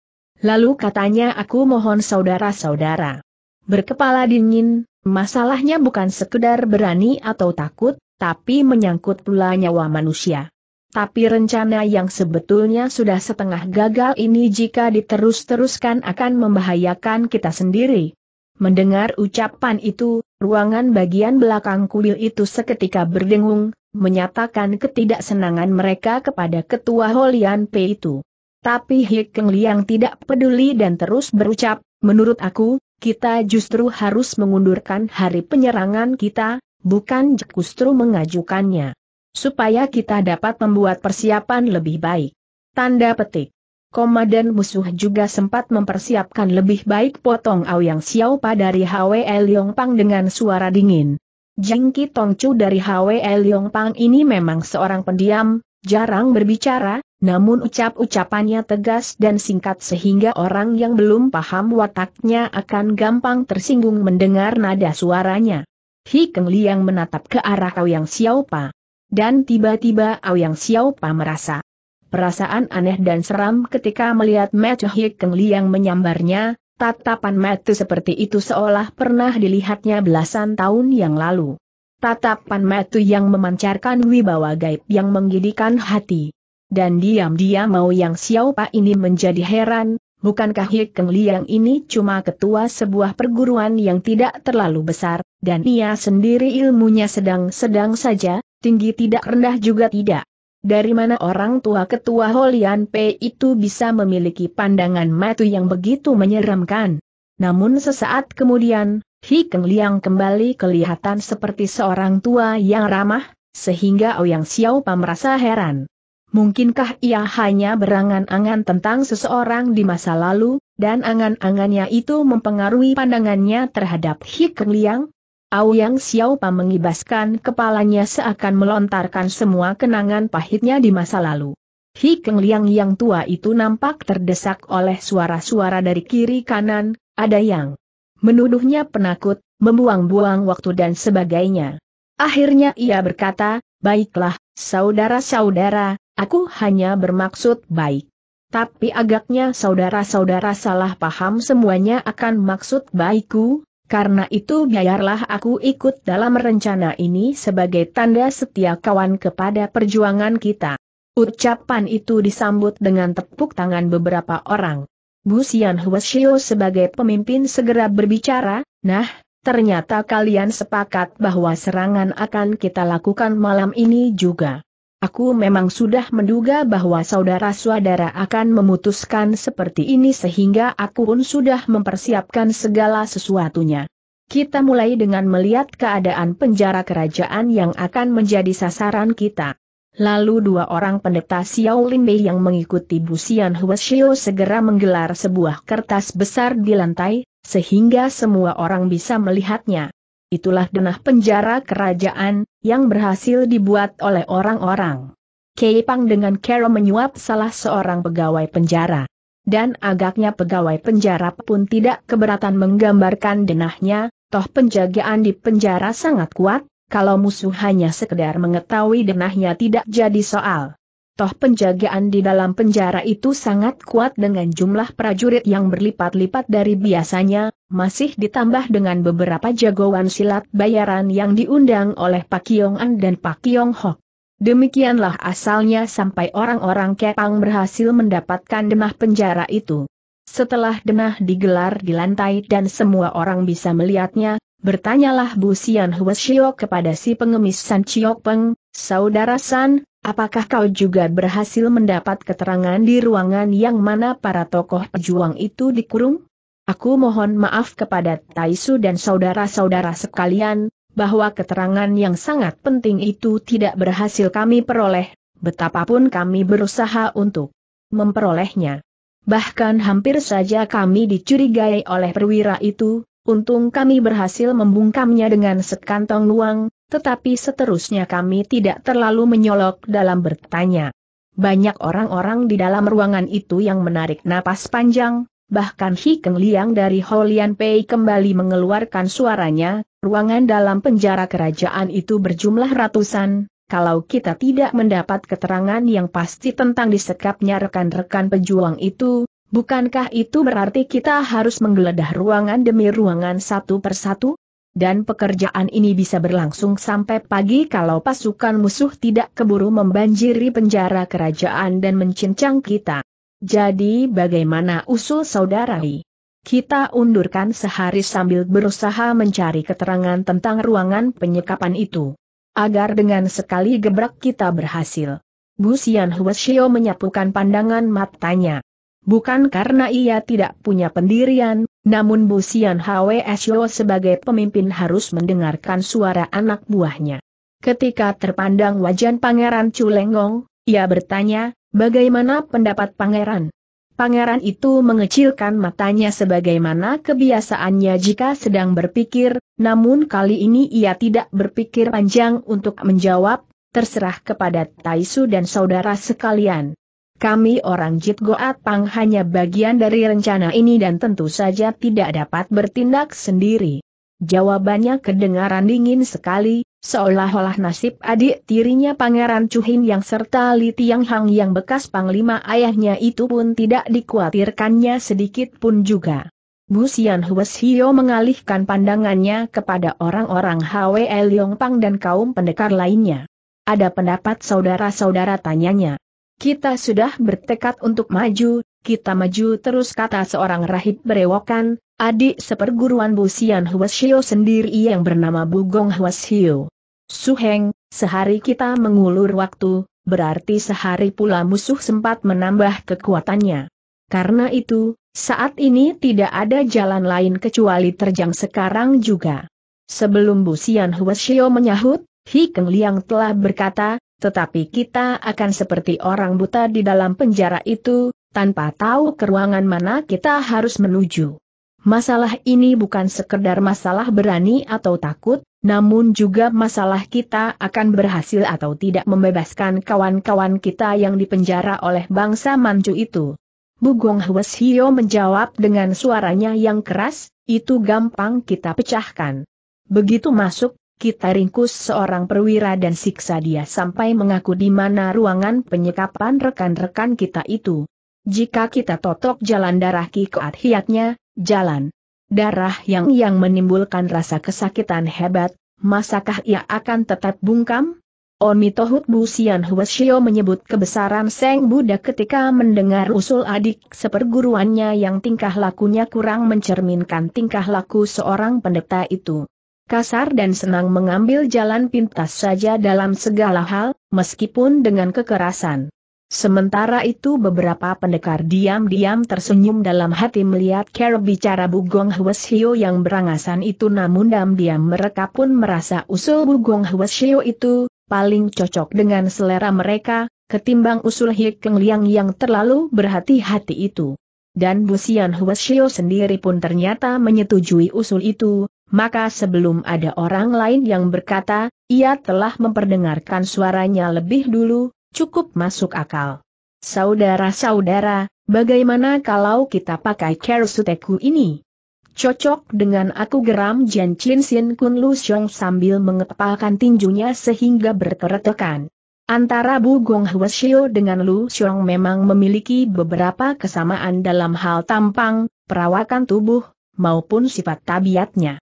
Lalu katanya aku mohon saudara-saudara. Berkepala dingin, Masalahnya bukan sekedar berani atau takut, tapi menyangkut pula nyawa manusia. Tapi rencana yang sebetulnya sudah setengah gagal ini jika diterus-teruskan akan membahayakan kita sendiri. Mendengar ucapan itu, ruangan bagian belakang kuil itu seketika berdengung, menyatakan ketidaksenangan mereka kepada ketua Holian P itu. Tapi Hikeng Liang tidak peduli dan terus berucap, menurut aku, kita justru harus mengundurkan hari penyerangan kita, bukan justru mengajukannya. Supaya kita dapat membuat persiapan lebih baik. Tanda petik. Komandan musuh juga sempat mempersiapkan lebih baik potong Aoyang Xiaopa dari HWE Pang dengan suara dingin. Jing Ki Tongcu dari HWE Pang ini memang seorang pendiam, Jarang berbicara, namun ucap-ucapannya tegas dan singkat sehingga orang yang belum paham wataknya akan gampang tersinggung mendengar nada suaranya. Hi Keng Liang menatap ke arah Xiao Xiaopa. Dan tiba-tiba Xiao Xiaopa merasa perasaan aneh dan seram ketika melihat mata Hi Keng Liang menyambarnya, tatapan mata seperti itu seolah pernah dilihatnya belasan tahun yang lalu. Tatapan metu yang memancarkan wibawa gaib yang menggidikan hati. Dan diam-diam mau yang siapa ini menjadi heran, bukankah Hikeng Liang ini cuma ketua sebuah perguruan yang tidak terlalu besar, dan ia sendiri ilmunya sedang-sedang saja, tinggi tidak rendah juga tidak. Dari mana orang tua ketua Holian P itu bisa memiliki pandangan metu yang begitu menyeramkan? Namun sesaat kemudian, Hikeng Liang kembali kelihatan seperti seorang tua yang ramah, sehingga Ouyang Xiaopa merasa heran. Mungkinkah ia hanya berangan-angan tentang seseorang di masa lalu, dan angan-angannya itu mempengaruhi pandangannya terhadap Hikeng Liang? Ouyang Xiaopa mengibaskan kepalanya seakan melontarkan semua kenangan pahitnya di masa lalu. Hikeng Liang yang tua itu nampak terdesak oleh suara-suara dari kiri kanan, ada yang menuduhnya penakut, membuang-buang waktu dan sebagainya. Akhirnya ia berkata, baiklah, saudara-saudara, aku hanya bermaksud baik. Tapi agaknya saudara-saudara salah paham semuanya akan maksud baikku, karena itu biarlah aku ikut dalam rencana ini sebagai tanda setia kawan kepada perjuangan kita. Ucapan itu disambut dengan tepuk tangan beberapa orang. Bu Xian Huashio sebagai pemimpin segera berbicara, nah, ternyata kalian sepakat bahwa serangan akan kita lakukan malam ini juga. Aku memang sudah menduga bahwa saudara-saudara akan memutuskan seperti ini sehingga aku pun sudah mempersiapkan segala sesuatunya. Kita mulai dengan melihat keadaan penjara kerajaan yang akan menjadi sasaran kita. Lalu dua orang pendeta Xiao Limbe yang mengikuti Busian Huashio segera menggelar sebuah kertas besar di lantai, sehingga semua orang bisa melihatnya. Itulah denah penjara kerajaan, yang berhasil dibuat oleh orang-orang. Kei Pang dengan Kero menyuap salah seorang pegawai penjara. Dan agaknya pegawai penjara pun tidak keberatan menggambarkan denahnya, toh penjagaan di penjara sangat kuat, kalau musuh hanya sekedar mengetahui denahnya tidak jadi soal. Toh penjagaan di dalam penjara itu sangat kuat dengan jumlah prajurit yang berlipat-lipat dari biasanya, masih ditambah dengan beberapa jagoan silat bayaran yang diundang oleh Pak Kiong-an dan Pak Kiong-hok. Demikianlah asalnya sampai orang-orang Kepang berhasil mendapatkan denah penjara itu. Setelah denah digelar di lantai dan semua orang bisa melihatnya, Bertanyalah Bu Sian Huashiok kepada si pengemis San Chiok Peng, Saudara San, apakah kau juga berhasil mendapat keterangan di ruangan yang mana para tokoh pejuang itu dikurung? Aku mohon maaf kepada Taisu dan saudara-saudara sekalian, bahwa keterangan yang sangat penting itu tidak berhasil kami peroleh, betapapun kami berusaha untuk memperolehnya. Bahkan hampir saja kami dicurigai oleh perwira itu, Untung kami berhasil membungkamnya dengan sekantong luang, tetapi seterusnya kami tidak terlalu menyolok dalam bertanya. Banyak orang-orang di dalam ruangan itu yang menarik napas panjang, bahkan Hikeng Liang dari Holian Pei kembali mengeluarkan suaranya, ruangan dalam penjara kerajaan itu berjumlah ratusan, kalau kita tidak mendapat keterangan yang pasti tentang disekapnya rekan-rekan pejuang itu, Bukankah itu berarti kita harus menggeledah ruangan demi ruangan satu persatu? Dan pekerjaan ini bisa berlangsung sampai pagi kalau pasukan musuh tidak keburu membanjiri penjara kerajaan dan mencincang kita. Jadi bagaimana usul saudari? Kita undurkan sehari sambil berusaha mencari keterangan tentang ruangan penyekapan itu. Agar dengan sekali gebrak kita berhasil. Bu Sian Huashio menyapukan pandangan matanya. Bukan karena ia tidak punya pendirian, namun Bu Sian Hwe sebagai pemimpin harus mendengarkan suara anak buahnya. Ketika terpandang wajan Pangeran Culengong, ia bertanya, bagaimana pendapat Pangeran? Pangeran itu mengecilkan matanya sebagaimana kebiasaannya jika sedang berpikir, namun kali ini ia tidak berpikir panjang untuk menjawab, terserah kepada Taisu dan saudara sekalian. Kami orang Jit Goat Pang hanya bagian dari rencana ini dan tentu saja tidak dapat bertindak sendiri. Jawabannya kedengaran dingin sekali, seolah-olah nasib adik tirinya Pangeran Cuhin yang serta Li Tiang Hang yang bekas panglima ayahnya itu pun tidak dikhawatirkannya sedikit pun juga. Bu Xian Hio mengalihkan pandangannya kepada orang-orang Hwe Leong Pang dan kaum pendekar lainnya. Ada pendapat saudara-saudara tanyanya. Kita sudah bertekad untuk maju, kita maju terus kata seorang rahib berewokan, adik seperguruan Busian Huashio sendiri yang bernama Bugong Huashio. Suheng, sehari kita mengulur waktu, berarti sehari pula musuh sempat menambah kekuatannya. Karena itu, saat ini tidak ada jalan lain kecuali terjang sekarang juga. Sebelum Busian Huashio menyahut, Hi Keng Liang telah berkata, tetapi kita akan seperti orang buta di dalam penjara itu, tanpa tahu ke ruangan mana kita harus menuju. Masalah ini bukan sekedar masalah berani atau takut, namun juga masalah kita akan berhasil atau tidak membebaskan kawan-kawan kita yang dipenjara oleh bangsa Manchu itu. Bugong Hwes Hio menjawab dengan suaranya yang keras, itu gampang kita pecahkan. Begitu masuk, kita ringkus seorang perwira dan siksa dia sampai mengaku di mana ruangan penyekapan rekan-rekan kita itu. Jika kita totok jalan darah Ki Koat Hiatnya, jalan darah yang yang menimbulkan rasa kesakitan hebat, masakah ia akan tetap bungkam? Oni Tohut Bu Sian Huasio menyebut kebesaran Seng Buddha ketika mendengar usul adik seperguruannya yang tingkah lakunya kurang mencerminkan tingkah laku seorang pendeta itu kasar dan senang mengambil jalan pintas saja dalam segala hal, meskipun dengan kekerasan. Sementara itu beberapa pendekar diam-diam tersenyum dalam hati melihat Kerr bicara Bugong Hweshio yang berangasan itu namun diam-diam mereka pun merasa usul Bugong Hweshio itu, paling cocok dengan selera mereka, ketimbang usul Hikeng Liang yang terlalu berhati-hati itu. Dan Busian Hweshio sendiri pun ternyata menyetujui usul itu, maka sebelum ada orang lain yang berkata, ia telah memperdengarkan suaranya lebih dulu, cukup masuk akal. Saudara-saudara, bagaimana kalau kita pakai kerusuteku ini? Cocok dengan aku geram Jian Chin Sin Kun Lu Xiong sambil mengepalkan tinjunya sehingga berkeretekan. Antara Bu Gong Hwa Shio dengan Lu Xiong memang memiliki beberapa kesamaan dalam hal tampang, perawakan tubuh, maupun sifat tabiatnya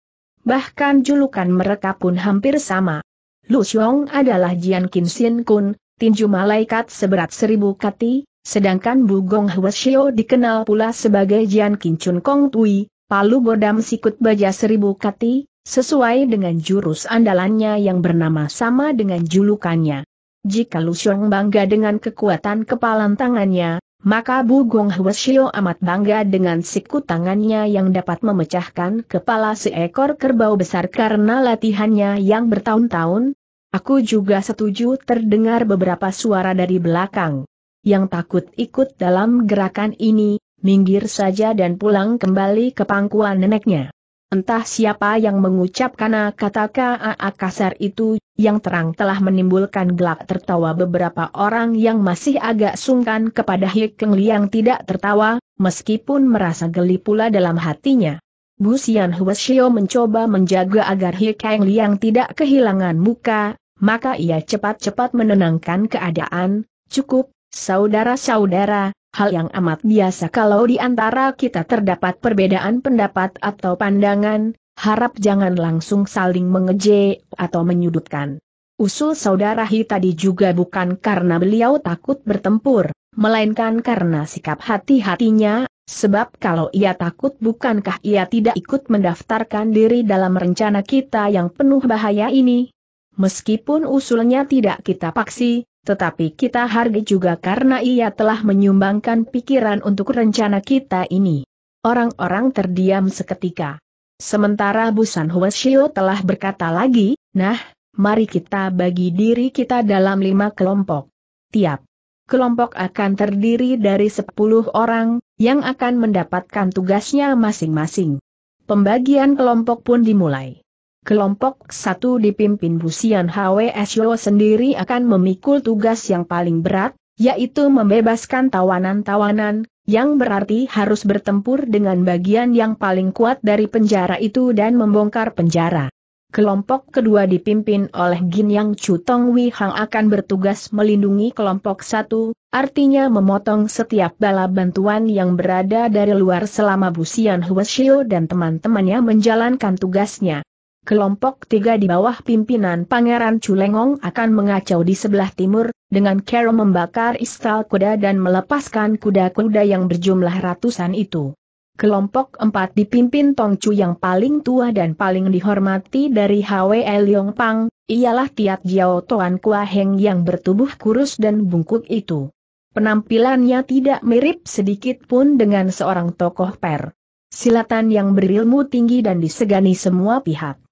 bahkan julukan mereka pun hampir sama. Lu Xiong adalah Jian Qin Kun, tinju malaikat seberat seribu kati, sedangkan Bu Hwa Shio dikenal pula sebagai Jian Qin Chun Kong Tui, palu bodam sikut baja seribu kati, sesuai dengan jurus andalannya yang bernama sama dengan julukannya. Jika Lu Xiong bangga dengan kekuatan kepalan tangannya, maka Bu Gong Shio amat bangga dengan siku tangannya yang dapat memecahkan kepala seekor kerbau besar karena latihannya yang bertahun-tahun. Aku juga setuju terdengar beberapa suara dari belakang. Yang takut ikut dalam gerakan ini, minggir saja dan pulang kembali ke pangkuan neneknya. Entah siapa yang mengucapkan kata kata kasar itu, yang terang telah menimbulkan gelak tertawa beberapa orang yang masih agak sungkan kepada Hikeng Liang tidak tertawa, meskipun merasa geli pula dalam hatinya. Bu Xian Huashio mencoba menjaga agar Hikeng Liang tidak kehilangan muka, maka ia cepat-cepat menenangkan keadaan, cukup, saudara-saudara, hal yang amat biasa kalau di antara kita terdapat perbedaan pendapat atau pandangan, harap jangan langsung saling mengeje atau menyudutkan. Usul saudara Hi tadi juga bukan karena beliau takut bertempur, melainkan karena sikap hati-hatinya, sebab kalau ia takut bukankah ia tidak ikut mendaftarkan diri dalam rencana kita yang penuh bahaya ini? Meskipun usulnya tidak kita paksi, tetapi kita hargai juga karena ia telah menyumbangkan pikiran untuk rencana kita ini. Orang-orang terdiam seketika. Sementara Busan Huashio telah berkata lagi, nah, mari kita bagi diri kita dalam lima kelompok. Tiap kelompok akan terdiri dari sepuluh orang, yang akan mendapatkan tugasnya masing-masing. Pembagian kelompok pun dimulai. Kelompok satu dipimpin Busian HWSO sendiri akan memikul tugas yang paling berat, yaitu membebaskan tawanan-tawanan, yang berarti harus bertempur dengan bagian yang paling kuat dari penjara itu dan membongkar penjara. Kelompok kedua dipimpin oleh Gin Yang Chu Tong Wei Hang akan bertugas melindungi kelompok satu, artinya memotong setiap bala bantuan yang berada dari luar selama Busian Huashio dan teman-temannya menjalankan tugasnya. Kelompok tiga di bawah pimpinan Pangeran Culengong akan mengacau di sebelah timur, dengan cara membakar istal kuda dan melepaskan kuda-kuda yang berjumlah ratusan itu. Kelompok empat dipimpin Tong Chu yang paling tua dan paling dihormati dari Hwe Leong Pang, ialah Tiat Jiao Toan Kua Heng yang bertubuh kurus dan bungkuk itu. Penampilannya tidak mirip sedikit pun dengan seorang tokoh per. Silatan yang berilmu tinggi dan disegani semua pihak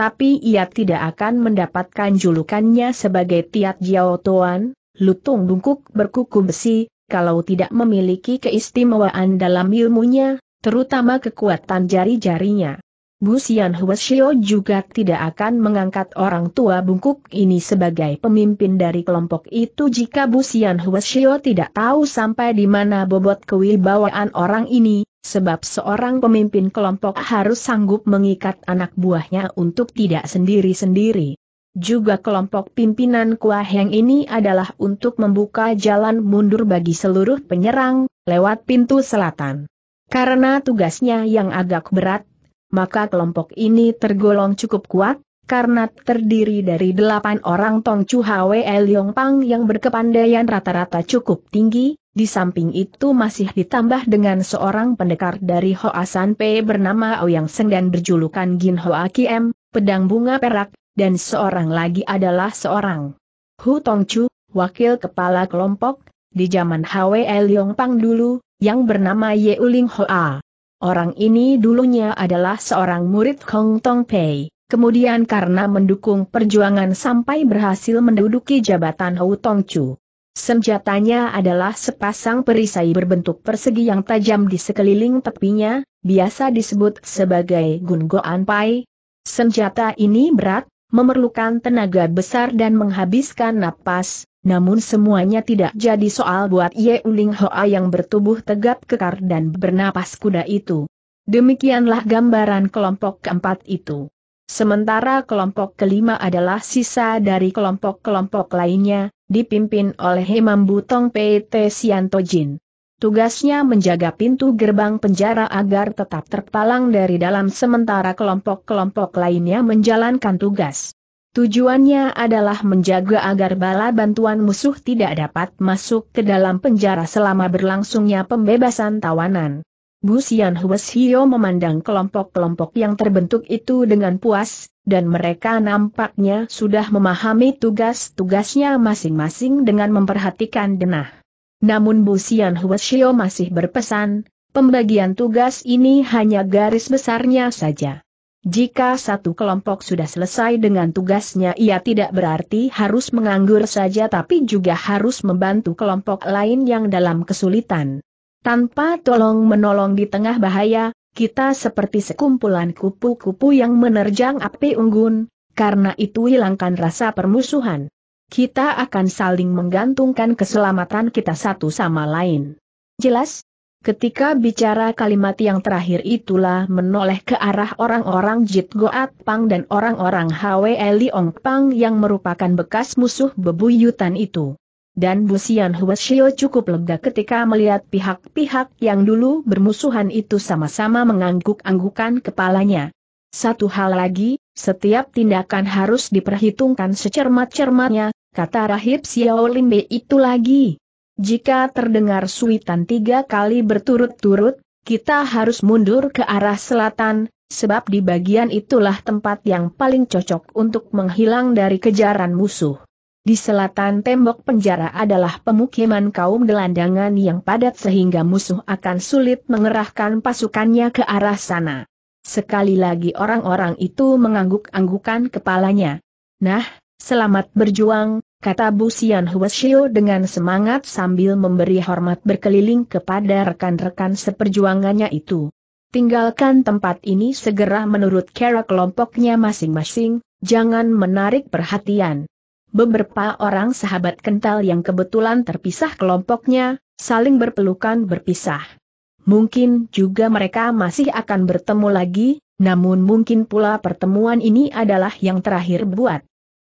tapi ia tidak akan mendapatkan julukannya sebagai Tiat Jiao Tuan, Lutung Bungkuk berkuku besi, kalau tidak memiliki keistimewaan dalam ilmunya, terutama kekuatan jari-jarinya. Bu Xian Huashio juga tidak akan mengangkat orang tua bungkuk ini sebagai pemimpin dari kelompok itu jika Bu Xian Huashio tidak tahu sampai di mana bobot kewibawaan orang ini, sebab seorang pemimpin kelompok harus sanggup mengikat anak buahnya untuk tidak sendiri-sendiri. Juga kelompok pimpinan kuah yang ini adalah untuk membuka jalan mundur bagi seluruh penyerang, lewat pintu selatan. Karena tugasnya yang agak berat, maka kelompok ini tergolong cukup kuat, karena terdiri dari delapan orang Tong Chu Hwe Leong Pang yang berkepandaian rata-rata cukup tinggi, di samping itu masih ditambah dengan seorang pendekar dari Hoa San Pe bernama Ouyang Seng dan berjulukan Gin Hoa Kiem, pedang bunga perak, dan seorang lagi adalah seorang Hu Tong Chu, wakil kepala kelompok, di zaman Hwe Leong Pang dulu, yang bernama Ye Uling Hoa. Orang ini dulunya adalah seorang murid Hong Tong Pei, kemudian karena mendukung perjuangan sampai berhasil menduduki jabatan Hou Tong Chu. Senjatanya adalah sepasang perisai berbentuk persegi yang tajam di sekeliling tepinya, biasa disebut sebagai Gun An Pai. Senjata ini berat, memerlukan tenaga besar dan menghabiskan napas, namun semuanya tidak jadi soal buat Ye Uling Hoa yang bertubuh tegap kekar dan bernapas kuda itu. Demikianlah gambaran kelompok keempat itu. Sementara kelompok kelima adalah sisa dari kelompok-kelompok lainnya, dipimpin oleh Imam Butong PT Sianto Jin. Tugasnya menjaga pintu gerbang penjara agar tetap terpalang dari dalam sementara kelompok-kelompok lainnya menjalankan tugas. Tujuannya adalah menjaga agar bala bantuan musuh tidak dapat masuk ke dalam penjara selama berlangsungnya pembebasan tawanan. Bu Xian Hio memandang kelompok-kelompok yang terbentuk itu dengan puas, dan mereka nampaknya sudah memahami tugas-tugasnya masing-masing dengan memperhatikan denah. Namun Bu Xian Hio masih berpesan, pembagian tugas ini hanya garis besarnya saja. Jika satu kelompok sudah selesai dengan tugasnya ia tidak berarti harus menganggur saja tapi juga harus membantu kelompok lain yang dalam kesulitan. Tanpa tolong menolong di tengah bahaya, kita seperti sekumpulan kupu-kupu yang menerjang api unggun, karena itu hilangkan rasa permusuhan. Kita akan saling menggantungkan keselamatan kita satu sama lain. Jelas? Ketika bicara kalimat yang terakhir itulah menoleh ke arah orang-orang Jit Goat Pang dan orang-orang Hwe ong Pang yang merupakan bekas musuh bebuyutan itu. Dan Busian shio cukup lega ketika melihat pihak-pihak yang dulu bermusuhan itu sama-sama mengangguk-anggukan kepalanya. Satu hal lagi, setiap tindakan harus diperhitungkan secermat-cermatnya, kata Rahib Xiao Limbe itu lagi. Jika terdengar suitan tiga kali berturut-turut, kita harus mundur ke arah selatan, sebab di bagian itulah tempat yang paling cocok untuk menghilang dari kejaran musuh. Di selatan tembok penjara adalah pemukiman kaum gelandangan yang padat sehingga musuh akan sulit mengerahkan pasukannya ke arah sana. Sekali lagi orang-orang itu mengangguk-anggukan kepalanya. Nah, selamat berjuang, kata Bu Busian Huasio dengan semangat sambil memberi hormat berkeliling kepada rekan-rekan seperjuangannya itu. Tinggalkan tempat ini segera menurut kera kelompoknya masing-masing, jangan menarik perhatian. Beberapa orang sahabat kental yang kebetulan terpisah kelompoknya, saling berpelukan berpisah. Mungkin juga mereka masih akan bertemu lagi, namun mungkin pula pertemuan ini adalah yang terakhir buat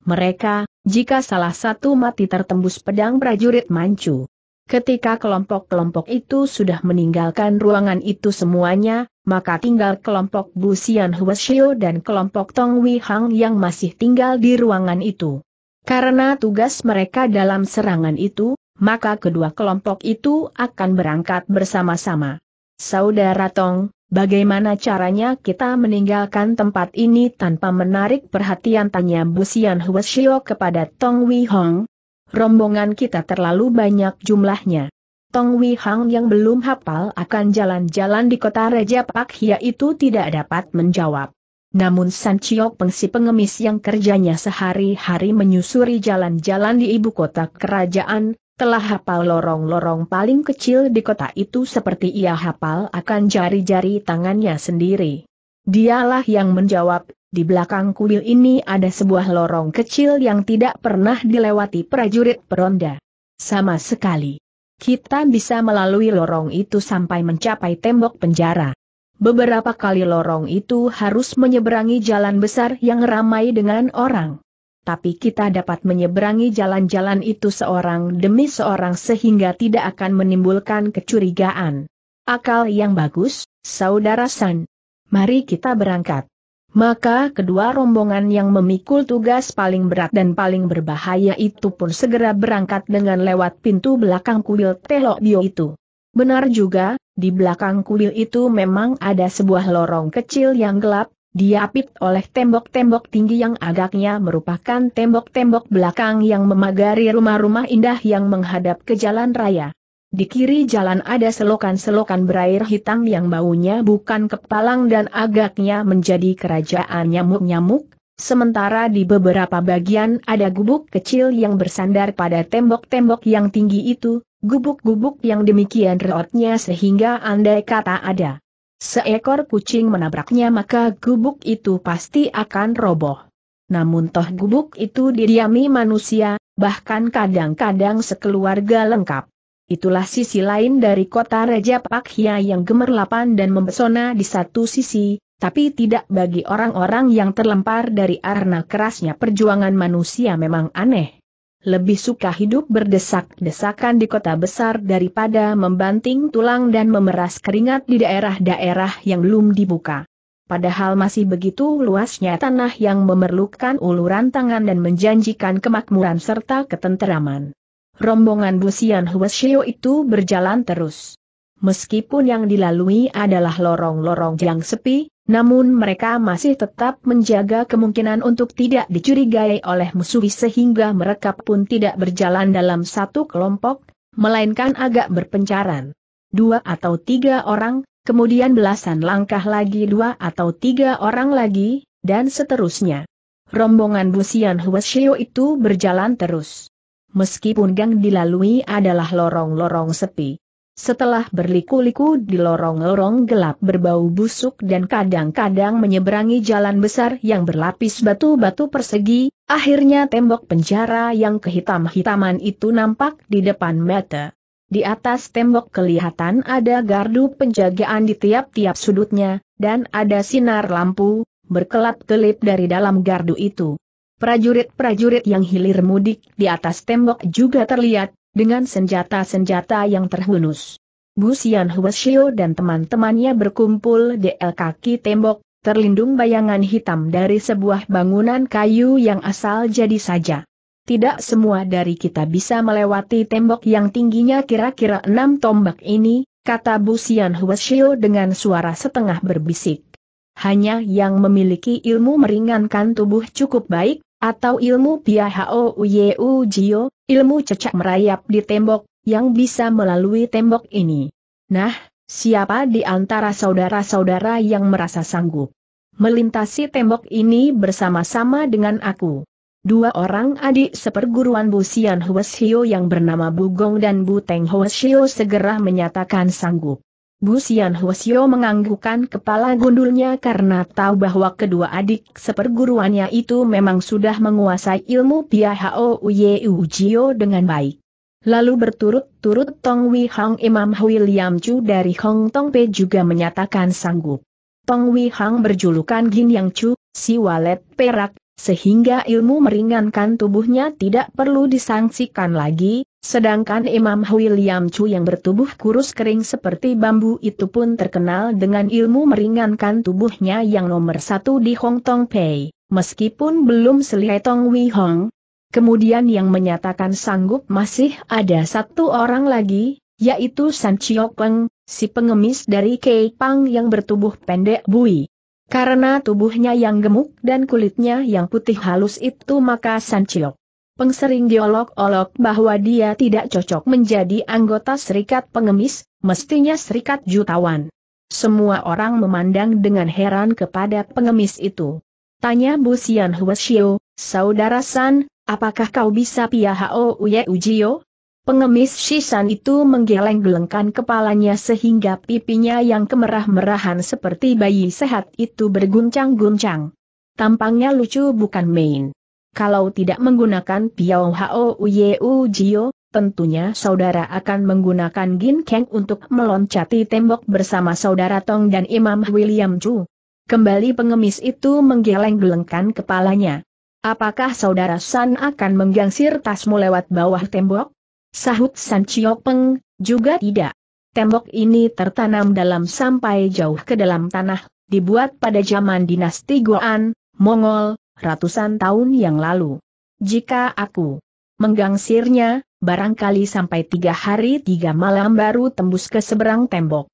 mereka, jika salah satu mati tertembus pedang prajurit mancu. Ketika kelompok-kelompok itu sudah meninggalkan ruangan itu semuanya, maka tinggal kelompok Bu Xian Huashio dan kelompok Tong Wei Hang yang masih tinggal di ruangan itu. Karena tugas mereka dalam serangan itu, maka kedua kelompok itu akan berangkat bersama-sama. Saudara Tong, Bagaimana caranya kita meninggalkan tempat ini tanpa menarik perhatian tanya Busian Hueshio kepada Tong Wei Hong? Rombongan kita terlalu banyak jumlahnya. Tong Wei Hong yang belum hafal akan jalan-jalan di kota Raja Pak Hia itu tidak dapat menjawab. Namun San Chiok pengsi pengemis yang kerjanya sehari-hari menyusuri jalan-jalan di ibu kota kerajaan, telah hafal lorong-lorong paling kecil di kota itu seperti ia hafal akan jari-jari tangannya sendiri. Dialah yang menjawab, di belakang kuil ini ada sebuah lorong kecil yang tidak pernah dilewati prajurit peronda. Sama sekali. Kita bisa melalui lorong itu sampai mencapai tembok penjara. Beberapa kali lorong itu harus menyeberangi jalan besar yang ramai dengan orang tapi kita dapat menyeberangi jalan-jalan itu seorang demi seorang sehingga tidak akan menimbulkan kecurigaan. Akal yang bagus, Saudara San. Mari kita berangkat. Maka kedua rombongan yang memikul tugas paling berat dan paling berbahaya itu pun segera berangkat dengan lewat pintu belakang kuil Telok Bio itu. Benar juga, di belakang kuil itu memang ada sebuah lorong kecil yang gelap, diapit oleh tembok-tembok tinggi yang agaknya merupakan tembok-tembok belakang yang memagari rumah-rumah indah yang menghadap ke jalan raya. Di kiri jalan ada selokan-selokan berair hitam yang baunya bukan kepalang dan agaknya menjadi kerajaan nyamuk-nyamuk, sementara di beberapa bagian ada gubuk kecil yang bersandar pada tembok-tembok yang tinggi itu, gubuk-gubuk yang demikian reotnya sehingga andai kata ada Seekor kucing menabraknya maka gubuk itu pasti akan roboh. Namun toh gubuk itu didiami manusia, bahkan kadang-kadang sekeluarga lengkap. Itulah sisi lain dari kota Raja Pakhia yang gemerlapan dan mempesona di satu sisi, tapi tidak bagi orang-orang yang terlempar dari arna kerasnya perjuangan manusia memang aneh lebih suka hidup berdesak-desakan di kota besar daripada membanting tulang dan memeras keringat di daerah-daerah yang belum dibuka. Padahal masih begitu luasnya tanah yang memerlukan uluran tangan dan menjanjikan kemakmuran serta ketenteraman. Rombongan Busian Huashio itu berjalan terus. Meskipun yang dilalui adalah lorong-lorong yang sepi, namun mereka masih tetap menjaga kemungkinan untuk tidak dicurigai oleh musuh sehingga mereka pun tidak berjalan dalam satu kelompok, melainkan agak berpencaran. Dua atau tiga orang, kemudian belasan langkah lagi dua atau tiga orang lagi, dan seterusnya. Rombongan Busian Huasio itu berjalan terus. Meskipun gang dilalui adalah lorong-lorong sepi. Setelah berliku-liku di lorong-lorong gelap berbau busuk dan kadang-kadang menyeberangi jalan besar yang berlapis batu-batu persegi, akhirnya tembok penjara yang kehitam-hitaman itu nampak di depan mata. Di atas tembok kelihatan ada gardu penjagaan di tiap-tiap sudutnya, dan ada sinar lampu, berkelap-kelip dari dalam gardu itu. Prajurit-prajurit yang hilir mudik di atas tembok juga terlihat, dengan senjata-senjata yang terhunus. Bu Sian Huashio dan teman-temannya berkumpul di el kaki tembok, terlindung bayangan hitam dari sebuah bangunan kayu yang asal jadi saja. Tidak semua dari kita bisa melewati tembok yang tingginya kira-kira enam tombak ini, kata Bu Sian Huashio dengan suara setengah berbisik. Hanya yang memiliki ilmu meringankan tubuh cukup baik, atau ilmu pia Hao yeu Jio, ilmu cecak merayap di tembok, yang bisa melalui tembok ini. Nah, siapa di antara saudara-saudara yang merasa sanggup melintasi tembok ini bersama-sama dengan aku? Dua orang adik seperguruan Bu Sian yang bernama Bu Gong dan Bu Teng segera menyatakan sanggup. Bu Sian Huosio menganggukkan kepala gundulnya karena tahu bahwa kedua adik seperguruannya itu memang sudah menguasai ilmu Piahao Uye Jio dengan baik. Lalu berturut-turut Tong Wei Hang Imam William Chu dari Hong Tong Pe juga menyatakan sanggup. Tong Wei Hang berjulukan Gin Yang Chu, si walet perak, sehingga ilmu meringankan tubuhnya tidak perlu disangsikan lagi, sedangkan Imam William Chu yang bertubuh kurus kering seperti bambu itu pun terkenal dengan ilmu meringankan tubuhnya yang nomor satu di Hong Tong Pei, meskipun belum selihai Tong Wei Hong. Kemudian yang menyatakan sanggup masih ada satu orang lagi, yaitu San Chiok Peng, si pengemis dari Kei Pang yang bertubuh pendek bui. Karena tubuhnya yang gemuk dan kulitnya yang putih halus itu maka Sanchio Pengsering diolok-olok bahwa dia tidak cocok menjadi anggota serikat pengemis, mestinya serikat jutawan. Semua orang memandang dengan heran kepada pengemis itu. Tanya Bu Sian Huesio, Saudara San, apakah kau bisa piahao Oh, Uye Ujiyo? Pengemis Shisan itu menggeleng-gelengkan kepalanya sehingga pipinya yang kemerah-merahan seperti bayi sehat itu berguncang-guncang. Tampangnya lucu bukan main. Kalau tidak menggunakan Piao Hao Uyeu Jio, tentunya saudara akan menggunakan Gin keng untuk meloncati tembok bersama saudara Tong dan Imam William Chu. Kembali pengemis itu menggeleng-gelengkan kepalanya. Apakah saudara San akan menggangsir tasmu lewat bawah tembok? sahut San Peng juga tidak. Tembok ini tertanam dalam sampai jauh ke dalam tanah, dibuat pada zaman dinasti Goan, Mongol, ratusan tahun yang lalu. Jika aku menggangsirnya, barangkali sampai tiga hari tiga malam baru tembus ke seberang tembok.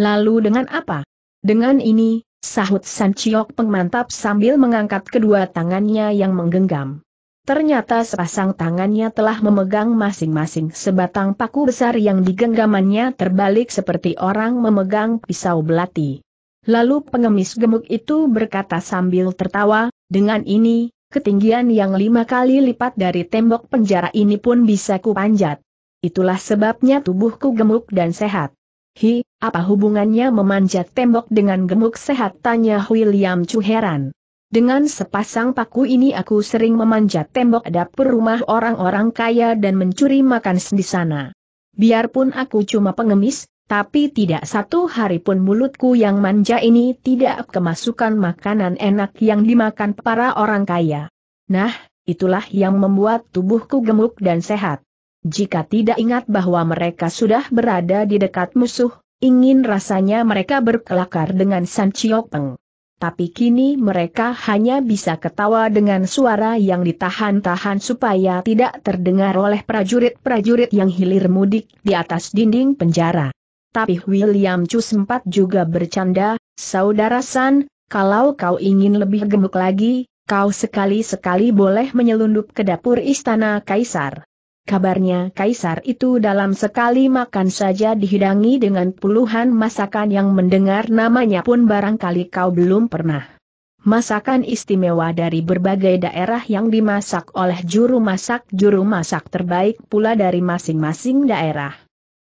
Lalu dengan apa? Dengan ini, sahut San Chiok pengmantap sambil mengangkat kedua tangannya yang menggenggam. Ternyata sepasang tangannya telah memegang masing-masing sebatang paku besar yang digenggamannya terbalik seperti orang memegang pisau belati. Lalu pengemis gemuk itu berkata sambil tertawa, dengan ini, ketinggian yang lima kali lipat dari tembok penjara ini pun bisa kupanjat. Itulah sebabnya tubuhku gemuk dan sehat. Hi, apa hubungannya memanjat tembok dengan gemuk sehat tanya William Chu dengan sepasang paku ini aku sering memanjat tembok dapur rumah orang-orang kaya dan mencuri makan di sana. Biarpun aku cuma pengemis, tapi tidak satu hari pun mulutku yang manja ini tidak kemasukan makanan enak yang dimakan para orang kaya. Nah, itulah yang membuat tubuhku gemuk dan sehat. Jika tidak ingat bahwa mereka sudah berada di dekat musuh, ingin rasanya mereka berkelakar dengan San Peng tapi kini mereka hanya bisa ketawa dengan suara yang ditahan-tahan supaya tidak terdengar oleh prajurit-prajurit yang hilir mudik di atas dinding penjara. Tapi William Chu sempat juga bercanda, Saudara San, kalau kau ingin lebih gemuk lagi, kau sekali-sekali boleh menyelundup ke dapur istana kaisar. Kabarnya kaisar itu dalam sekali makan saja dihidangi dengan puluhan masakan yang mendengar namanya pun barangkali kau belum pernah. Masakan istimewa dari berbagai daerah yang dimasak oleh juru masak-juru masak terbaik pula dari masing-masing daerah.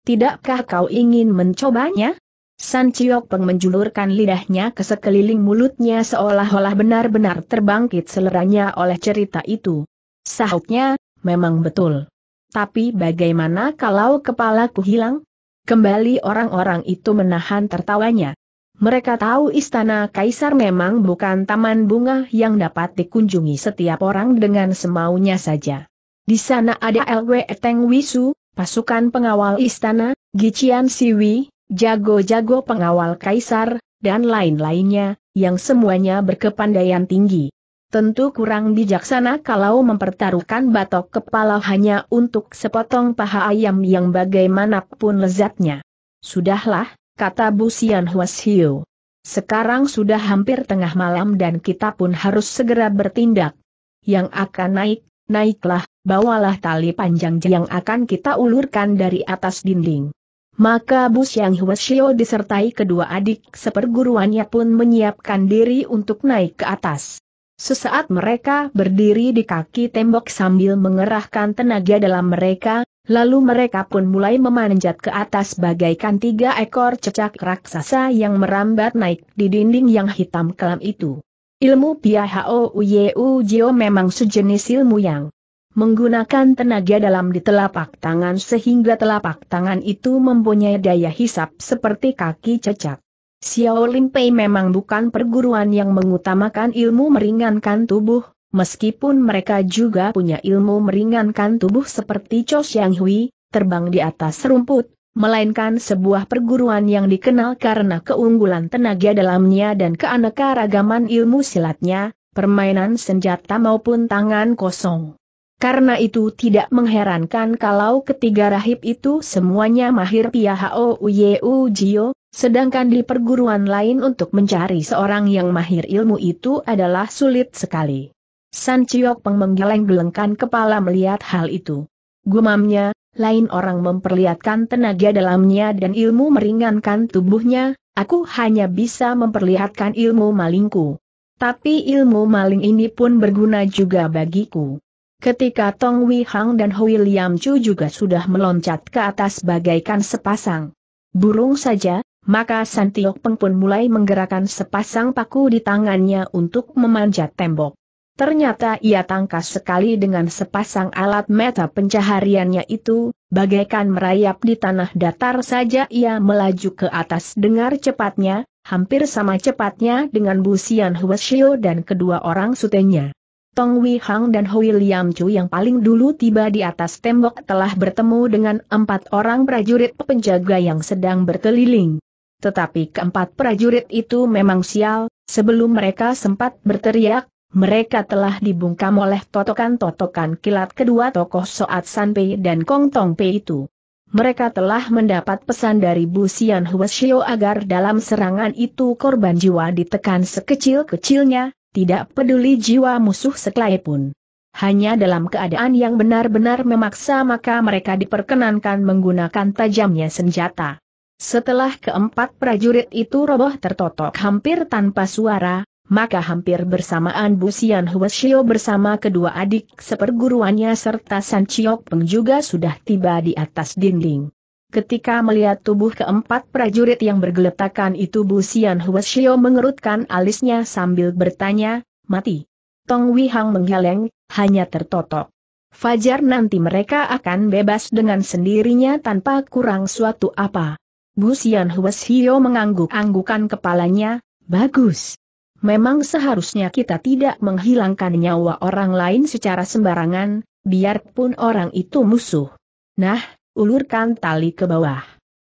Tidakkah kau ingin mencobanya? San Chiyok Peng menjulurkan lidahnya ke sekeliling mulutnya seolah-olah benar-benar terbangkit seleranya oleh cerita itu. Sahutnya, memang betul. Tapi bagaimana kalau kepalaku hilang? Kembali orang-orang itu menahan tertawanya. Mereka tahu istana kaisar memang bukan taman bunga yang dapat dikunjungi setiap orang dengan semaunya saja. Di sana ada LW Eteng Wisu, pasukan pengawal istana, Gician Siwi, jago-jago pengawal kaisar, dan lain-lainnya, yang semuanya berkepandaian tinggi. Tentu kurang bijaksana kalau mempertaruhkan batok kepala hanya untuk sepotong paha ayam yang bagaimanapun lezatnya. Sudahlah, kata Busian Huasheo. Sekarang sudah hampir tengah malam dan kita pun harus segera bertindak. Yang akan naik, naiklah, bawalah tali panjang yang akan kita ulurkan dari atas dinding. Maka Bu Xiang Huasio disertai kedua adik seperguruannya pun menyiapkan diri untuk naik ke atas. Sesaat mereka berdiri di kaki tembok sambil mengerahkan tenaga dalam mereka, lalu mereka pun mulai memanjat ke atas bagaikan tiga ekor cecak raksasa yang merambat naik di dinding yang hitam kelam itu. Ilmu Piahao Uyeu Jio memang sejenis ilmu yang menggunakan tenaga dalam di telapak tangan sehingga telapak tangan itu mempunyai daya hisap seperti kaki cecak. Xiao Limpei memang bukan perguruan yang mengutamakan ilmu meringankan tubuh, meskipun mereka juga punya ilmu meringankan tubuh seperti Cho Xiang Hui, terbang di atas rumput, melainkan sebuah perguruan yang dikenal karena keunggulan tenaga dalamnya dan keanekaragaman ilmu silatnya, permainan senjata maupun tangan kosong. Karena itu tidak mengherankan kalau ketiga rahib itu semuanya mahir Piahao Uye Ujio, Sedangkan di perguruan lain untuk mencari seorang yang mahir ilmu itu adalah sulit sekali. San Chiok Peng menggeleng-gelengkan kepala melihat hal itu. Gumamnya, lain orang memperlihatkan tenaga dalamnya dan ilmu meringankan tubuhnya, aku hanya bisa memperlihatkan ilmu malingku. Tapi ilmu maling ini pun berguna juga bagiku. Ketika Tong Wei Hang dan Hui Liam Chu juga sudah meloncat ke atas bagaikan sepasang burung saja, maka Santiok Peng pun mulai menggerakkan sepasang paku di tangannya untuk memanjat tembok. Ternyata ia tangkas sekali dengan sepasang alat meta pencahariannya itu, bagaikan merayap di tanah datar saja ia melaju ke atas dengar cepatnya, hampir sama cepatnya dengan Busian Huashio dan kedua orang sutenya. Tong Wei Hang dan Hui Liam Chu yang paling dulu tiba di atas tembok telah bertemu dengan empat orang prajurit penjaga yang sedang berkeliling. Tetapi keempat prajurit itu memang sial, sebelum mereka sempat berteriak, mereka telah dibungkam oleh totokan-totokan kilat kedua tokoh Soat Sanpei dan Kong Tong Pei itu. Mereka telah mendapat pesan dari Bu Xian Huashio agar dalam serangan itu korban jiwa ditekan sekecil-kecilnya, tidak peduli jiwa musuh sekalipun. Hanya dalam keadaan yang benar-benar memaksa maka mereka diperkenankan menggunakan tajamnya senjata. Setelah keempat prajurit itu roboh tertotok hampir tanpa suara, maka hampir bersamaan Busian Xian Huashio bersama kedua adik seperguruannya serta San Chiok Peng juga sudah tiba di atas dinding. Ketika melihat tubuh keempat prajurit yang bergeletakan itu Busian Xian Huashio mengerutkan alisnya sambil bertanya, mati. Tong Wihang menggeleng, hanya tertotok. Fajar nanti mereka akan bebas dengan sendirinya tanpa kurang suatu apa. Bu Sian Huas Hio mengangguk-anggukan kepalanya, bagus. Memang seharusnya kita tidak menghilangkan nyawa orang lain secara sembarangan, biarpun orang itu musuh. Nah, ulurkan tali ke bawah.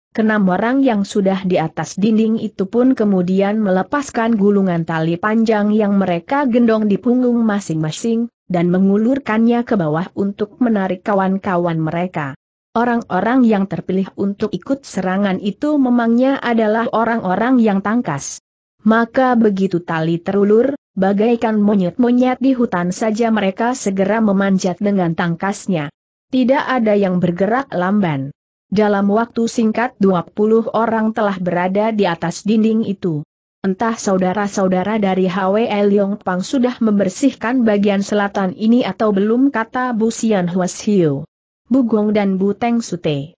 Kenam orang yang sudah di atas dinding itu pun kemudian melepaskan gulungan tali panjang yang mereka gendong di punggung masing-masing, dan mengulurkannya ke bawah untuk menarik kawan-kawan mereka. Orang-orang yang terpilih untuk ikut serangan itu memangnya adalah orang-orang yang tangkas. Maka begitu tali terulur, bagaikan monyet-monyet di hutan saja mereka segera memanjat dengan tangkasnya. Tidak ada yang bergerak lamban. Dalam waktu singkat 20 orang telah berada di atas dinding itu. Entah saudara-saudara dari HWL Pang sudah membersihkan bagian selatan ini atau belum kata Busian Huashio. Bugong dan Buteng Sute.